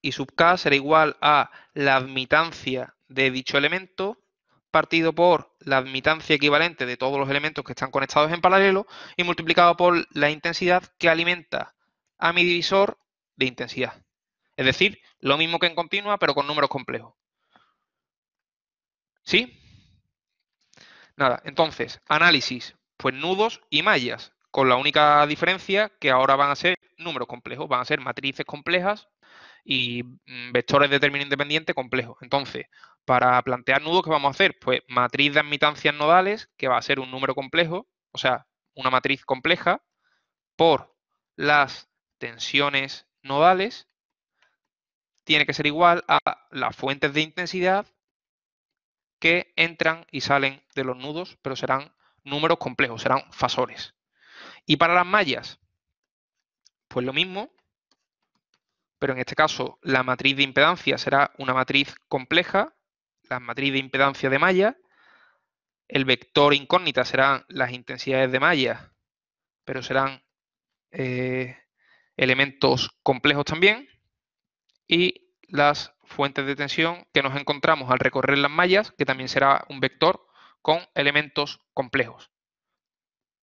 y sub K será igual a la admitancia de dicho elemento partido por la admitancia equivalente de todos los elementos que están conectados en paralelo y multiplicado por la intensidad que alimenta a mi divisor de intensidad. Es decir, lo mismo que en continua, pero con números complejos. ¿Sí? Nada, entonces, análisis, pues nudos y mallas, con la única diferencia que ahora van a ser números complejos, van a ser matrices complejas y mm, vectores de término independiente complejos. Entonces, para plantear nudos, ¿qué vamos a hacer? Pues matriz de admitancias nodales, que va a ser un número complejo, o sea, una matriz compleja, por las tensiones nodales, tiene que ser igual a las fuentes de intensidad que entran y salen de los nudos, pero serán números complejos, serán fasores. Y para las mallas, pues lo mismo, pero en este caso la matriz de impedancia será una matriz compleja, la matriz de impedancia de malla, el vector incógnita serán las intensidades de malla, pero serán eh, elementos complejos también, y las fuentes de tensión que nos encontramos al recorrer las mallas, que también será un vector con elementos complejos.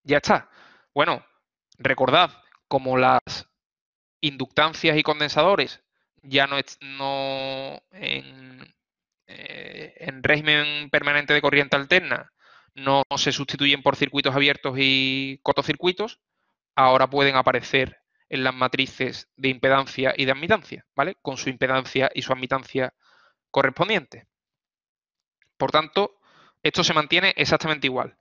Ya está. Bueno, recordad, como las inductancias y condensadores ya no, eh, en, régimen permanente de corriente alterna no se sustituyen por circuitos abiertos y cortocircuitos, ahora pueden aparecer en las matrices de impedancia y de admitancia, ¿vale? Con su impedancia y su admitancia correspondiente. Por tanto, esto se mantiene exactamente igual.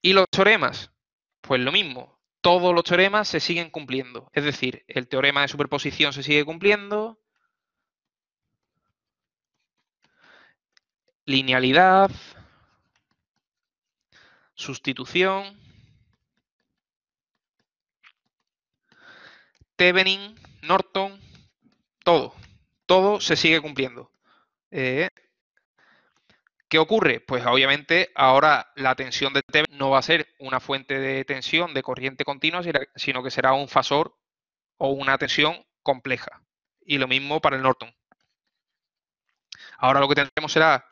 Y los teoremas, pues lo mismo todos los teoremas se siguen cumpliendo. Es decir, el teorema de superposición se sigue cumpliendo, linealidad, sustitución, Thevenin, Norton, todo. Todo se sigue cumpliendo. Eh, ¿Qué ocurre? Pues obviamente ahora la tensión de TV no va a ser una fuente de tensión de corriente continua, sino que será un fasor o una tensión compleja. Y lo mismo para el Norton. Ahora lo que tendremos será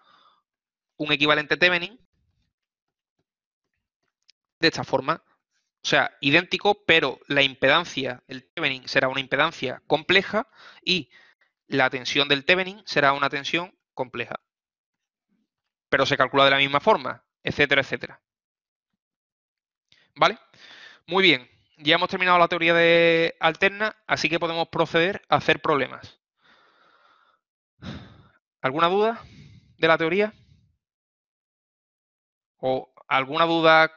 un equivalente Thevenin de esta forma. O sea, idéntico, pero la impedancia el Thevenin será una impedancia compleja y la tensión del Thevenin será una tensión compleja pero se calcula de la misma forma, etcétera, etcétera. ¿Vale? Muy bien, ya hemos terminado la teoría de alterna, así que podemos proceder a hacer problemas. ¿Alguna duda de la teoría? ¿O alguna duda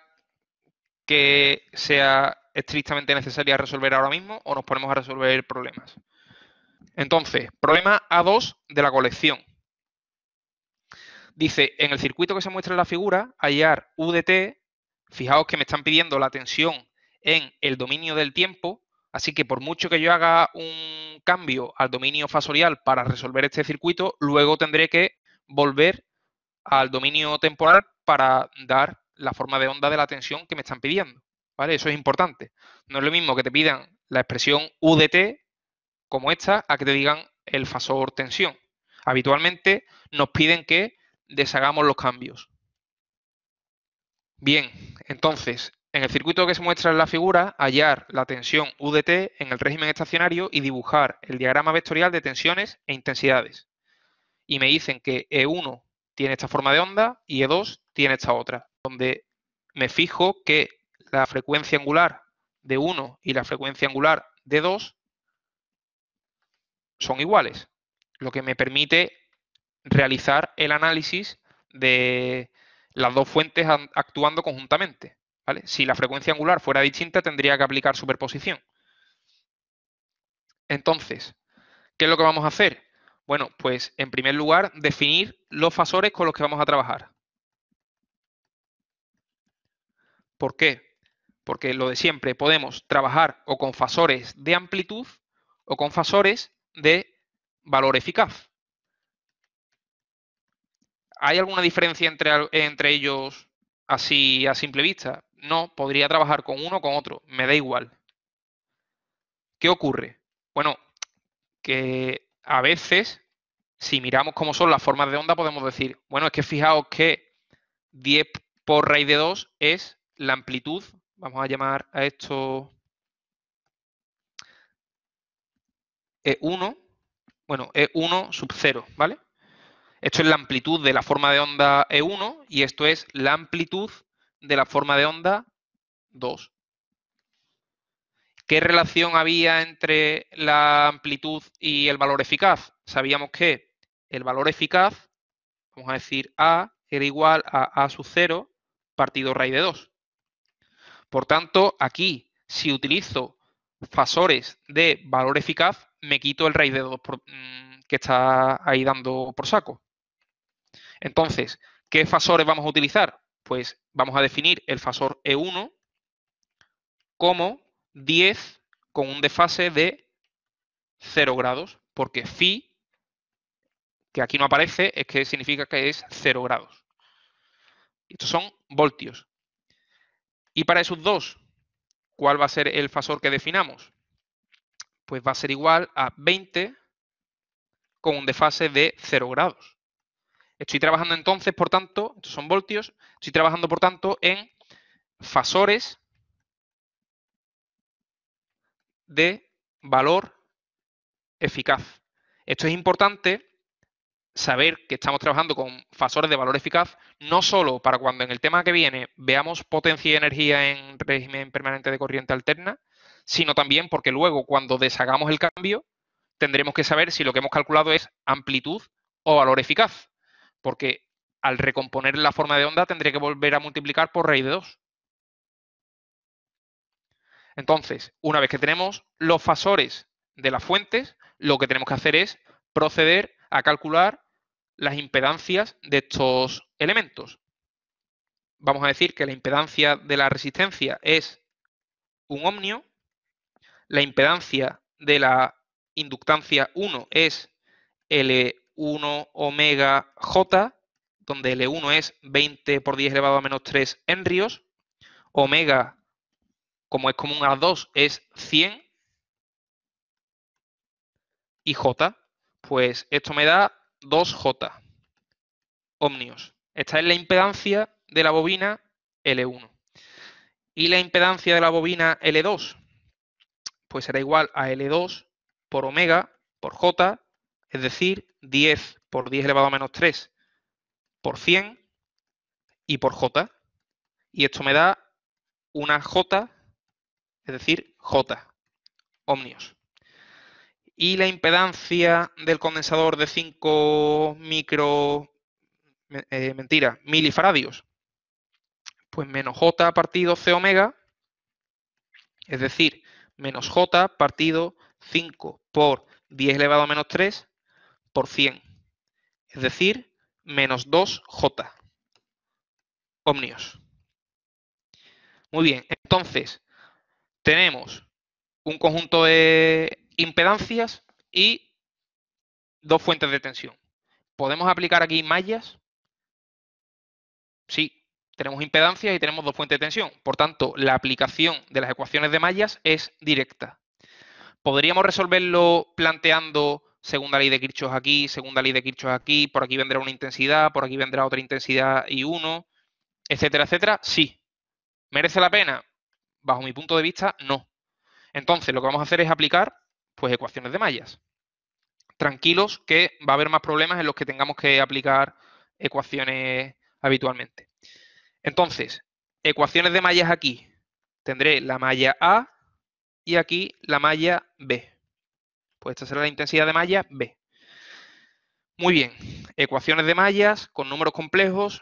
que sea estrictamente necesaria resolver ahora mismo o nos ponemos a resolver problemas? Entonces, problema A2 de la colección. Dice, en el circuito que se muestra en la figura, hallar UDT, fijaos que me están pidiendo la tensión en el dominio del tiempo, así que por mucho que yo haga un cambio al dominio fasorial para resolver este circuito, luego tendré que volver al dominio temporal para dar la forma de onda de la tensión que me están pidiendo. ¿Vale? Eso es importante. No es lo mismo que te pidan la expresión UDT como esta a que te digan el fasor tensión. Habitualmente nos piden que deshagamos los cambios. Bien, entonces, en el circuito que se muestra en la figura, hallar la tensión UDT en el régimen estacionario y dibujar el diagrama vectorial de tensiones e intensidades. Y me dicen que E1 tiene esta forma de onda y E2 tiene esta otra, donde me fijo que la frecuencia angular de 1 y la frecuencia angular de 2 son iguales, lo que me permite realizar el análisis de las dos fuentes actuando conjuntamente. Si la frecuencia angular fuera distinta, tendría que aplicar superposición. Entonces, ¿qué es lo que vamos a hacer? Bueno, pues en primer lugar, definir los fasores con los que vamos a trabajar. ¿Por qué? Porque lo de siempre, podemos trabajar o con fasores de amplitud o con fasores de valor eficaz. ¿Hay alguna diferencia entre, entre ellos así a simple vista? No, podría trabajar con uno o con otro, me da igual. ¿Qué ocurre? Bueno, que a veces, si miramos cómo son las formas de onda, podemos decir, bueno, es que fijaos que 10 por raíz de 2 es la amplitud, vamos a llamar a esto 1, bueno, E1 sub 0, ¿vale? Esto es la amplitud de la forma de onda E1 y esto es la amplitud de la forma de onda 2. ¿Qué relación había entre la amplitud y el valor eficaz? Sabíamos que el valor eficaz, vamos a decir A, era igual a A sub 0 partido raíz de 2. Por tanto, aquí, si utilizo fasores de valor eficaz, me quito el raíz de 2 mm, que está ahí dando por saco. Entonces, ¿qué fasores vamos a utilizar? Pues vamos a definir el fasor E1 como 10 con un desfase de 0 grados, porque phi, que aquí no aparece, es que significa que es 0 grados. Estos son voltios. Y para esos dos, ¿cuál va a ser el fasor que definamos? Pues va a ser igual a 20 con un desfase de 0 grados. Estoy trabajando entonces, por tanto, estos son voltios, estoy trabajando, por tanto, en fasores de valor eficaz. Esto es importante saber que estamos trabajando con fasores de valor eficaz, no solo para cuando en el tema que viene veamos potencia y energía en régimen permanente de corriente alterna, sino también porque luego cuando deshagamos el cambio tendremos que saber si lo que hemos calculado es amplitud o valor eficaz. Porque al recomponer la forma de onda tendría que volver a multiplicar por raíz de 2. Entonces, una vez que tenemos los fasores de las fuentes, lo que tenemos que hacer es proceder a calcular las impedancias de estos elementos. Vamos a decir que la impedancia de la resistencia es un ohmio, la impedancia de la inductancia 1 es L 1 omega j, donde L1 es 20 por 10 elevado a menos 3 en ríos. omega, como es común a 2, es 100, y j, pues esto me da 2j Omnios. Esta es la impedancia de la bobina L1. ¿Y la impedancia de la bobina L2? Pues será igual a L2 por omega, por j, es decir, 10 por 10 elevado a menos 3 por 100 y por j. Y esto me da una j, es decir, j, ohmios. Y la impedancia del condensador de 5 micro... Eh, mentira, milifaradios. Pues menos j partido c omega, es decir, menos j partido 5 por 10 elevado a menos 3 por 100, es decir, menos 2J ohmios. Muy bien, entonces tenemos un conjunto de impedancias y dos fuentes de tensión. ¿Podemos aplicar aquí mallas? Sí, tenemos impedancias y tenemos dos fuentes de tensión. Por tanto, la aplicación de las ecuaciones de mallas es directa. ¿Podríamos resolverlo planteando segunda ley de Kirchhoff aquí, segunda ley de Kirchhoff aquí, por aquí vendrá una intensidad, por aquí vendrá otra intensidad y uno, etcétera, etcétera, sí. ¿Merece la pena? Bajo mi punto de vista, no. Entonces, lo que vamos a hacer es aplicar pues ecuaciones de mallas. Tranquilos que va a haber más problemas en los que tengamos que aplicar ecuaciones habitualmente. Entonces, ecuaciones de mallas aquí. Tendré la malla A y aquí la malla B. Pues esta será la intensidad de malla B. Muy bien, ecuaciones de mallas con números complejos.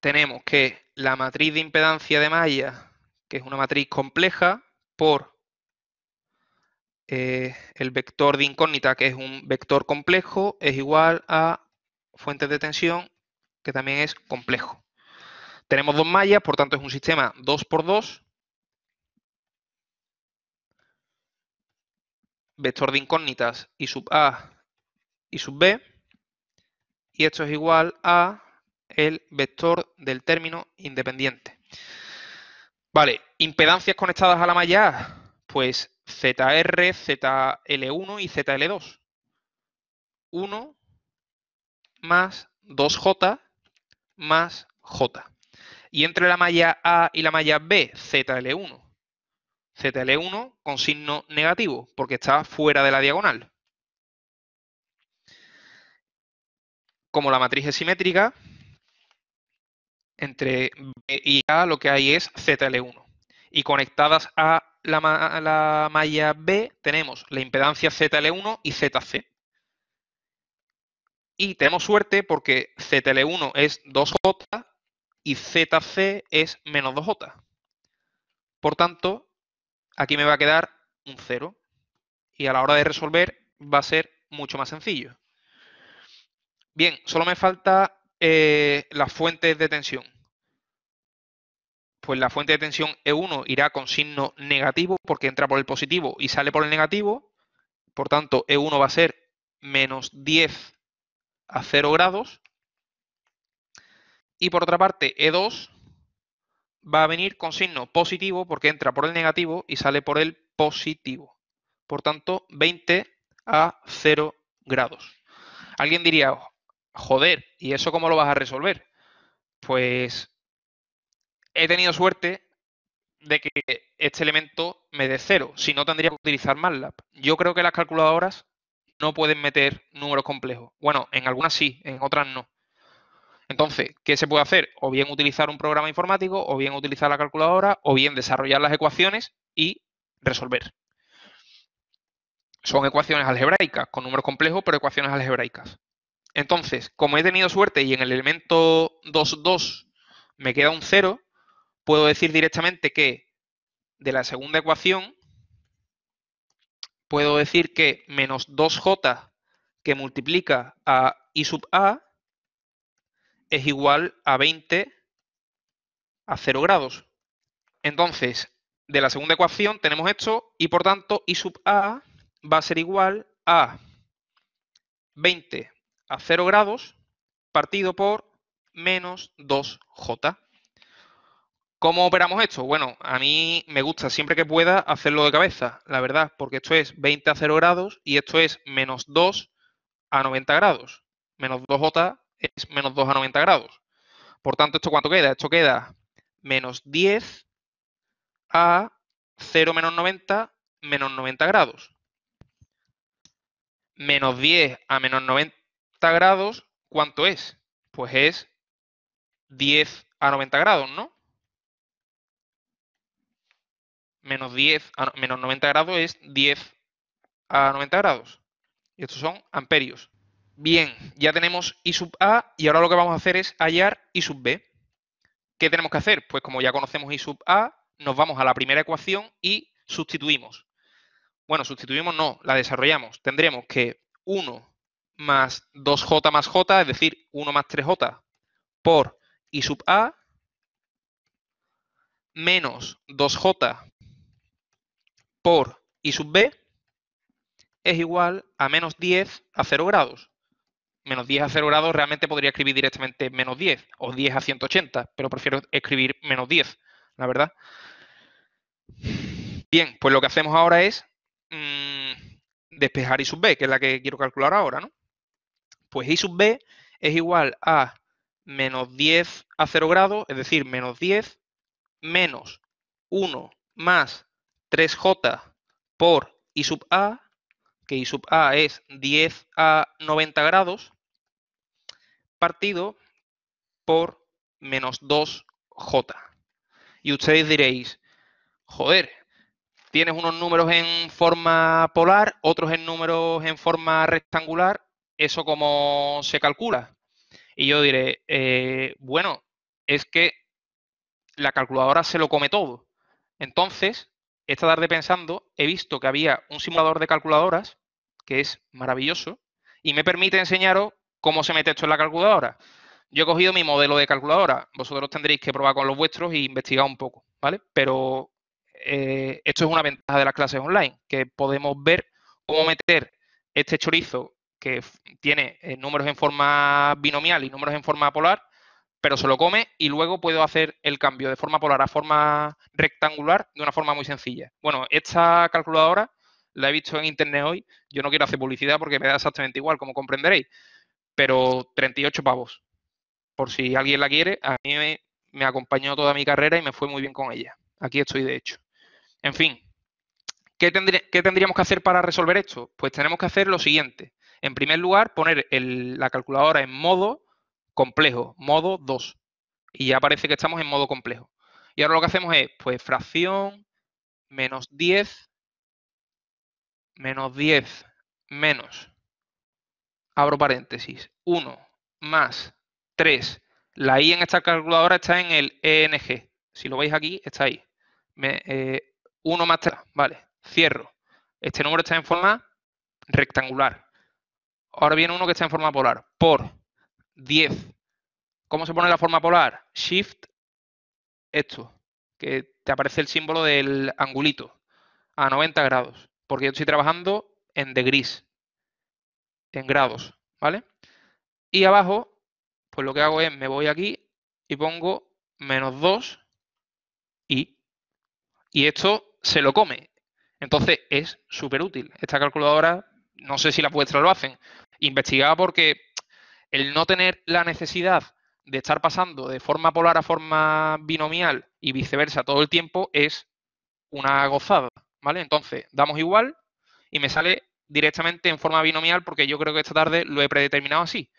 Tenemos que la matriz de impedancia de malla, que es una matriz compleja, por eh, el vector de incógnita, que es un vector complejo, es igual a fuentes de tensión, que también es complejo. Tenemos dos mallas, por tanto es un sistema 2x2, vector de incógnitas y sub A y sub B, y esto es igual a el vector del término independiente. Vale, impedancias conectadas a la malla A, pues ZR, ZL1 y ZL2. 1 más 2J más J. Y entre la malla A y la malla B, ZL1 ZL1 con signo negativo, porque está fuera de la diagonal. Como la matriz es simétrica, entre B y A lo que hay es ZL1. Y conectadas a la, malla B tenemos la impedancia ZL1 y ZC. Y tenemos suerte porque ZL1 es 2J y ZC es menos 2J. Por tanto, Aquí me va a quedar un 0. Y a la hora de resolver va a ser mucho más sencillo. Bien, solo me falta eh, las fuentes de tensión. Pues la fuente de tensión E1 irá con signo negativo porque entra por el positivo y sale por el negativo. Por tanto, E1 va a ser menos 10 a 0 grados. Y por otra parte, E2 va a venir con signo positivo porque entra por el negativo y sale por el positivo. Por tanto, 20 a 0 grados. Alguien diría, joder, ¿y eso cómo lo vas a resolver? Pues he tenido suerte de que este elemento me dé cero, si no tendría que utilizar MATLAB. Yo creo que las calculadoras no pueden meter números complejos. Bueno, en algunas sí, en otras no. Entonces, ¿qué se puede hacer? O bien utilizar un programa informático, o bien utilizar la calculadora, o bien desarrollar las ecuaciones y resolver. Son ecuaciones algebraicas, con números complejos, pero ecuaciones algebraicas. Entonces, como he tenido suerte y en el elemento 2.2 me queda un 0, puedo decir directamente que de la segunda ecuación puedo decir que menos 2j que multiplica a i sub a es igual a 20 a 0 grados. Entonces, de la segunda ecuación tenemos esto y por tanto I sub A va a ser igual a 20 a 0 grados partido por menos 2J. ¿Cómo operamos esto? Bueno, a mí me gusta siempre que pueda hacerlo de cabeza, la verdad, porque esto es 20 a 0 grados y esto es menos 2 a 90 grados. Menos 2J es menos 2 a 90 grados. Por tanto, ¿esto cuánto queda? Esto queda menos 10 a 0 menos 90, menos 90 grados. Menos 10 a menos 90 grados, ¿cuánto es? Pues es 10 a 90 grados, ¿no? Menos 10 a menos 90 grados es 10 a 90 grados. Y estos son amperios. Bien, ya tenemos I sub A y ahora lo que vamos a hacer es hallar I sub B. ¿Qué tenemos que hacer? Pues como ya conocemos I sub A, nos vamos a la primera ecuación y sustituimos. Bueno, sustituimos no, la desarrollamos. Tendremos que 1 más 2j más j, es decir, 1 más 3j por I sub A menos 2j por I sub B es igual a menos 10 a 0 grados menos 10 a 0 grados, realmente podría escribir directamente menos 10 o 10 a 180, pero prefiero escribir menos 10, la verdad. Bien, pues lo que hacemos ahora es mm, despejar I sub b, que es la que quiero calcular ahora, ¿no? Pues I sub b es igual a menos 10 a 0 grados, es decir, menos 10 menos 1 más 3j por I sub a que I sub A es 10 a 90 grados, partido por menos 2J. Y ustedes diréis, joder, tienes unos números en forma polar, otros en números en forma rectangular, ¿eso cómo se calcula? Y yo diré, eh, bueno, es que la calculadora se lo come todo. Entonces, esta tarde pensando, he visto que había un simulador de calculadoras, que es maravilloso, y me permite enseñaros cómo se mete esto en la calculadora. Yo he cogido mi modelo de calculadora, vosotros tendréis que probar con los vuestros e investigar un poco, ¿vale? Pero eh, esto es una ventaja de las clases online, que podemos ver cómo meter este chorizo que tiene eh, números en forma binomial y números en forma polar pero se lo come y luego puedo hacer el cambio de forma polar a forma rectangular de una forma muy sencilla. Bueno, esta calculadora la he visto en internet hoy, yo no quiero hacer publicidad porque me da exactamente igual, como comprenderéis, pero 38 pavos. Por si alguien la quiere, a mí me, acompañó toda mi carrera y me fue muy bien con ella. Aquí estoy, de hecho. En fin, ¿qué, tendríamos que hacer para resolver esto? Pues tenemos que hacer lo siguiente. En primer lugar, poner la calculadora en modo complejo, modo 2. Y ya parece que estamos en modo complejo. Y ahora lo que hacemos es, pues, fracción, menos 10, menos 10, menos, abro paréntesis, 1 más 3. La i en esta calculadora está en el ENG. Si lo veis aquí, está ahí. 1 eh, más 3, vale, cierro. Este número está en forma rectangular. Ahora viene uno que está en forma polar, por 10. ¿Cómo se pone la forma polar? Shift, esto, que te aparece el símbolo del angulito a 90 grados, porque yo estoy trabajando en gris. en grados, ¿vale? Y abajo, pues lo que hago es, me voy aquí y pongo menos 2 y, y esto se lo come. Entonces es súper útil. Esta calculadora, no sé si la vuestra lo hacen, Investigaba porque el no tener la necesidad de estar pasando de forma polar a forma binomial y viceversa todo el tiempo es una gozada, ¿vale? Entonces, damos igual y me sale directamente en forma binomial porque yo creo que esta tarde lo he predeterminado así.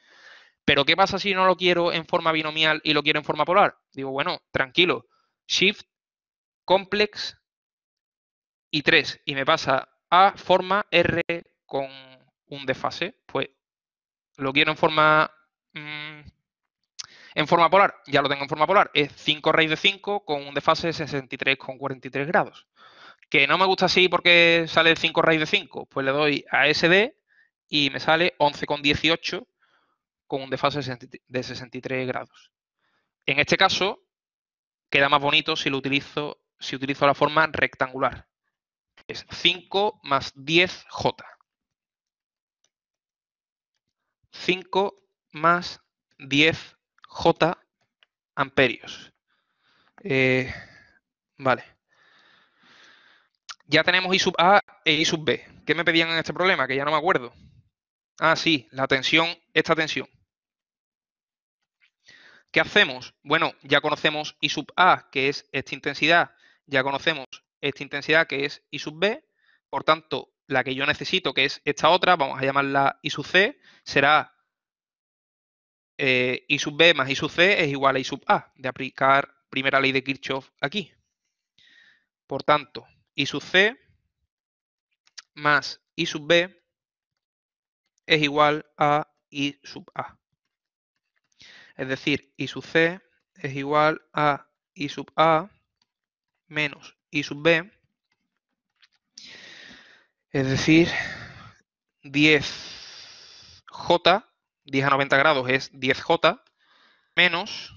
Pero ¿qué pasa si no lo quiero en forma binomial y lo quiero en forma polar? Digo, bueno, tranquilo, shift, complex y 3 y me pasa a forma R con un desfase, pues lo quiero en forma mm, en forma polar, ya lo tengo en forma polar, es 5 raíz de 5 con un desfase de 63,43 grados. Que no me gusta así porque sale 5 raíz de 5, pues le doy a SD y me sale 11,18 con un desfase de 63 grados. En este caso, queda más bonito si lo utilizo, si utilizo la forma rectangular. Es 5 más 10J. 5 más 10 J amperios. Eh, vale. Ya tenemos I sub A e I sub B. ¿Qué me pedían en este problema? Que ya no me acuerdo. Ah, sí, la tensión, esta tensión. ¿Qué hacemos? Bueno, ya conocemos I sub A, que es esta intensidad. Ya conocemos esta intensidad, que es I sub B. Por tanto, la que yo necesito, que es esta otra, vamos a llamarla I sub C, será eh, I sub B más I sub C es igual a I sub A, de aplicar primera ley de Kirchhoff aquí. Por tanto, I sub C más I sub B es igual a I sub A. Es decir, I sub C es igual a I sub A menos I sub B es decir, 10J, 10 a 90 grados es 10J, menos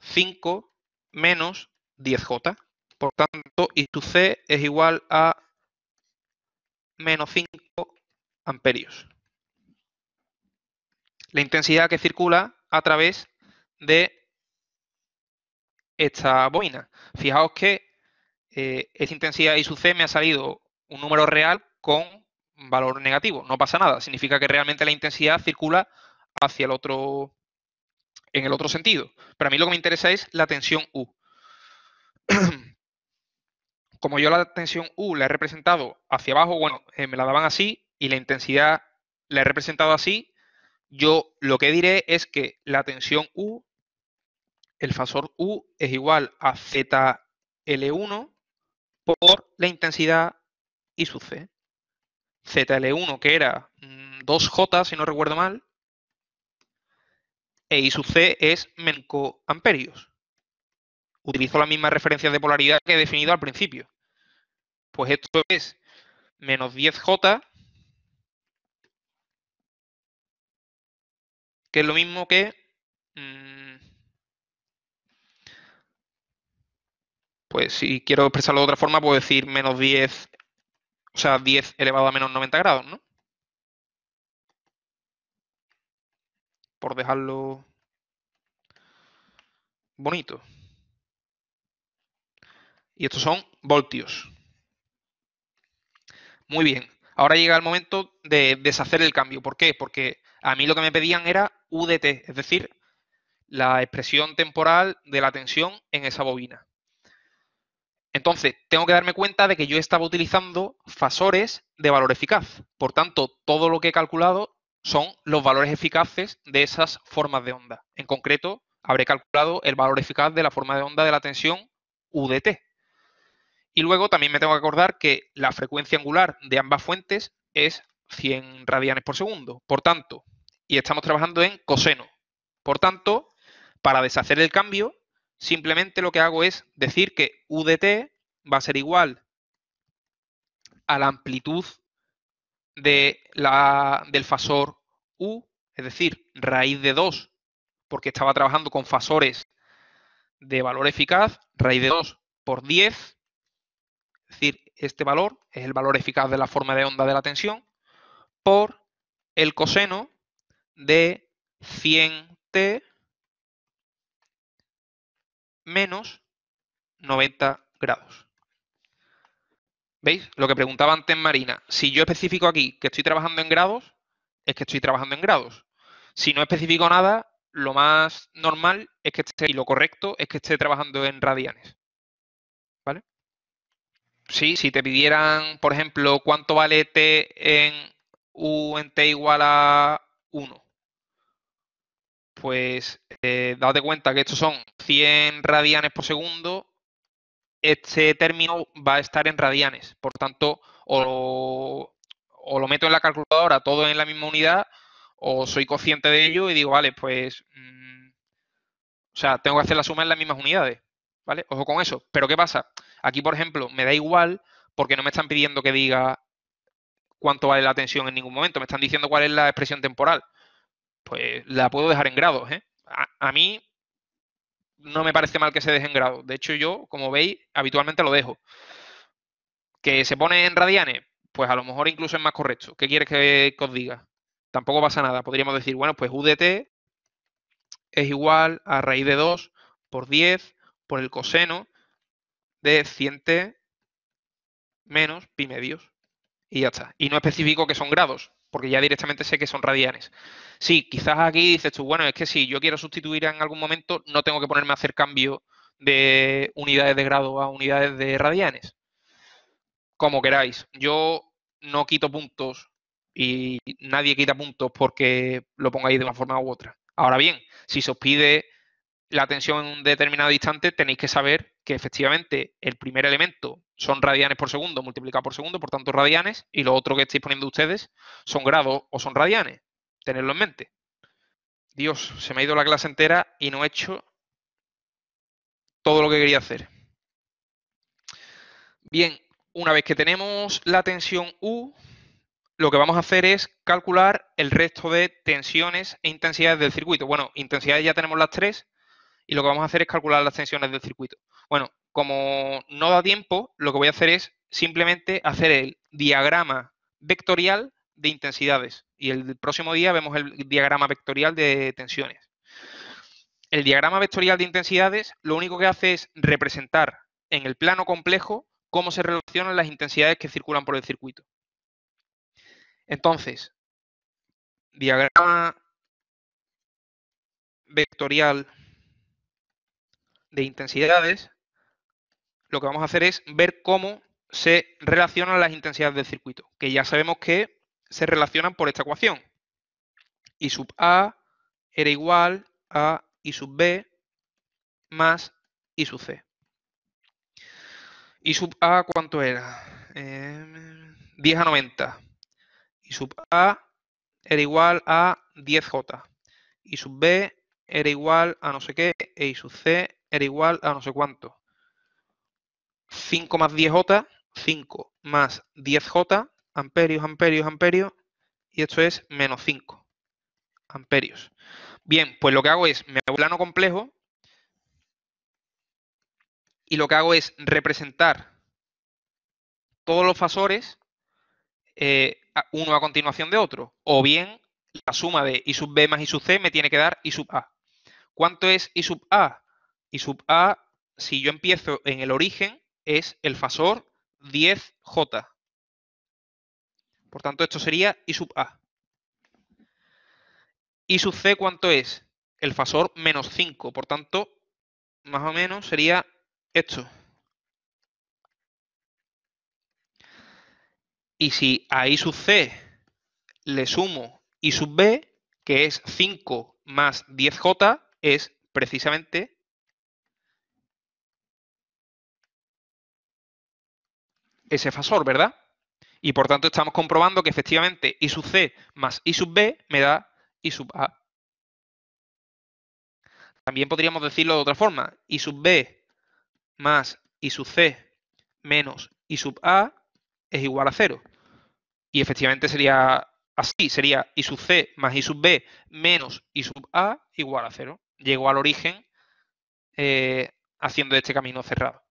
5 menos 10J. Por tanto, I sub C es igual a menos 5 amperios. La intensidad que circula a través de esta boina. Fijaos que eh, esa intensidad I su C me ha salido un número real con valor negativo. No pasa nada. Significa que realmente la intensidad circula hacia el otro, en el otro sentido. Pero a mí lo que me interesa es la tensión U. Como yo la tensión U la he representado hacia abajo, bueno, eh, me la daban así y la intensidad la he representado así, yo lo que diré es que la tensión U, el fasor U es igual a ZL1 por la intensidad I su C. ZL1, que era 2J, mm, si no recuerdo mal, e I sub C es mencoamperios. Utilizo las mismas referencias de polaridad que he definido al principio. Pues esto es menos 10J, que es lo mismo que... Mm, pues si quiero expresarlo de otra forma, puedo decir menos 10 o sea, 10 elevado a menos 90 grados, ¿no? Por dejarlo bonito. Y estos son voltios. Muy bien. Ahora llega el momento de deshacer el cambio. ¿Por qué? Porque a mí lo que me pedían era UDT, es decir, la expresión temporal de la tensión en esa bobina. Entonces, tengo que darme cuenta de que yo estaba utilizando fasores de valor eficaz. Por tanto, todo lo que he calculado son los valores eficaces de esas formas de onda. En concreto, habré calculado el valor eficaz de la forma de onda de la tensión UDT. Y luego también me tengo que acordar que la frecuencia angular de ambas fuentes es 100 radianes por segundo. Por tanto, y estamos trabajando en coseno. Por tanto, para deshacer el cambio, simplemente lo que hago es decir que UDT va a ser igual a la amplitud del fasor U, es decir, raíz de 2, porque estaba trabajando con fasores de valor eficaz, raíz de 2 por 10, es decir, este valor es el valor eficaz de la forma de onda de la tensión, por el coseno de 100t menos 90 grados. ¿Veis? Lo que preguntaba antes Marina. Si yo especifico aquí que estoy trabajando en grados, es que estoy trabajando en grados. Si no especifico nada, lo más normal es que esté, y lo correcto es que esté trabajando en radianes. ¿Vale? Sí, si te pidieran, por ejemplo, cuánto vale T en U en T igual a 1, pues eh, date cuenta que estos son 100 radianes por segundo, este término va a estar en radianes, por tanto, o, lo meto en la calculadora todo en la misma unidad, o soy consciente de ello y digo, vale, pues, mm, o sea, tengo que hacer la suma en las mismas unidades, ¿vale? Ojo con eso. Pero ¿qué pasa? Aquí, por ejemplo, me da igual porque no me están pidiendo que diga cuánto vale la tensión en ningún momento, me están diciendo cuál es la expresión temporal pues la puedo dejar en grados. ¿eh? A, mí no me parece mal que se deje en grados. De hecho, yo, como veis, habitualmente lo dejo. ¿Que se pone en radianes? Pues a lo mejor incluso es más correcto. ¿Qué quieres que, os diga? Tampoco pasa nada. Podríamos decir, bueno, pues UDT es igual a raíz de 2 por 10 por el coseno de 100 menos pi medios. Y ya está. Y no especifico que son grados porque ya directamente sé que son radianes. Sí, quizás aquí dices tú, bueno, es que si yo quiero sustituir en algún momento, no tengo que ponerme a hacer cambio de unidades de grado a unidades de radianes. Como queráis. Yo no quito puntos y nadie quita puntos porque lo pongáis de una forma u otra. Ahora bien, si se os pide la tensión en un determinado instante, tenéis que saber que efectivamente el primer elemento son radianes por segundo multiplicado por segundo, por tanto radianes, y lo otro que estáis poniendo ustedes son grados o son radianes. tenerlo en mente. Dios, se me ha ido la clase entera y no he hecho todo lo que quería hacer. Bien, una vez que tenemos la tensión U, lo que vamos a hacer es calcular el resto de tensiones e intensidades del circuito. Bueno, intensidades ya tenemos las tres, y lo que vamos a hacer es calcular las tensiones del circuito. Bueno, como no da tiempo, lo que voy a hacer es simplemente hacer el diagrama vectorial de intensidades y el próximo día vemos el diagrama vectorial de tensiones. El diagrama vectorial de intensidades lo único que hace es representar en el plano complejo cómo se relacionan las intensidades que circulan por el circuito. Entonces, diagrama vectorial de intensidades, lo que vamos a hacer es ver cómo se relacionan las intensidades del circuito, que ya sabemos que se relacionan por esta ecuación. I sub A era igual a I sub B más I sub C. I sub A, ¿cuánto era? 10 em, a 90. I sub A era igual a 10J. I sub B era igual a no sé qué, e i sub c era igual a no sé cuánto. 5 más 10j, 5 más 10j, amperios, amperios, amperios, y esto es menos 5 amperios. Bien, pues lo que hago es, me hago un plano complejo, y lo que hago es representar todos los fasores eh, uno a continuación de otro. O bien la suma de I sub B más I sub C me tiene que dar I sub A. ¿Cuánto es I sub A? I sub A, si yo empiezo en el origen, es el fasor 10J. Por tanto, esto sería I sub A. I sub C, ¿cuánto es? El fasor menos 5. Por tanto, más o menos sería esto. Y si a I sub C le sumo I sub B, que es 5 más 10J, es precisamente ese fasor, ¿verdad? Y por tanto estamos comprobando que efectivamente I sub C más I sub B me da I sub A. También podríamos decirlo de otra forma. I sub B más I sub C menos I sub A es igual a cero. Y efectivamente sería así. Sería I sub C más I sub B menos I sub A igual a cero llegó al origen eh, haciendo este camino cerrado.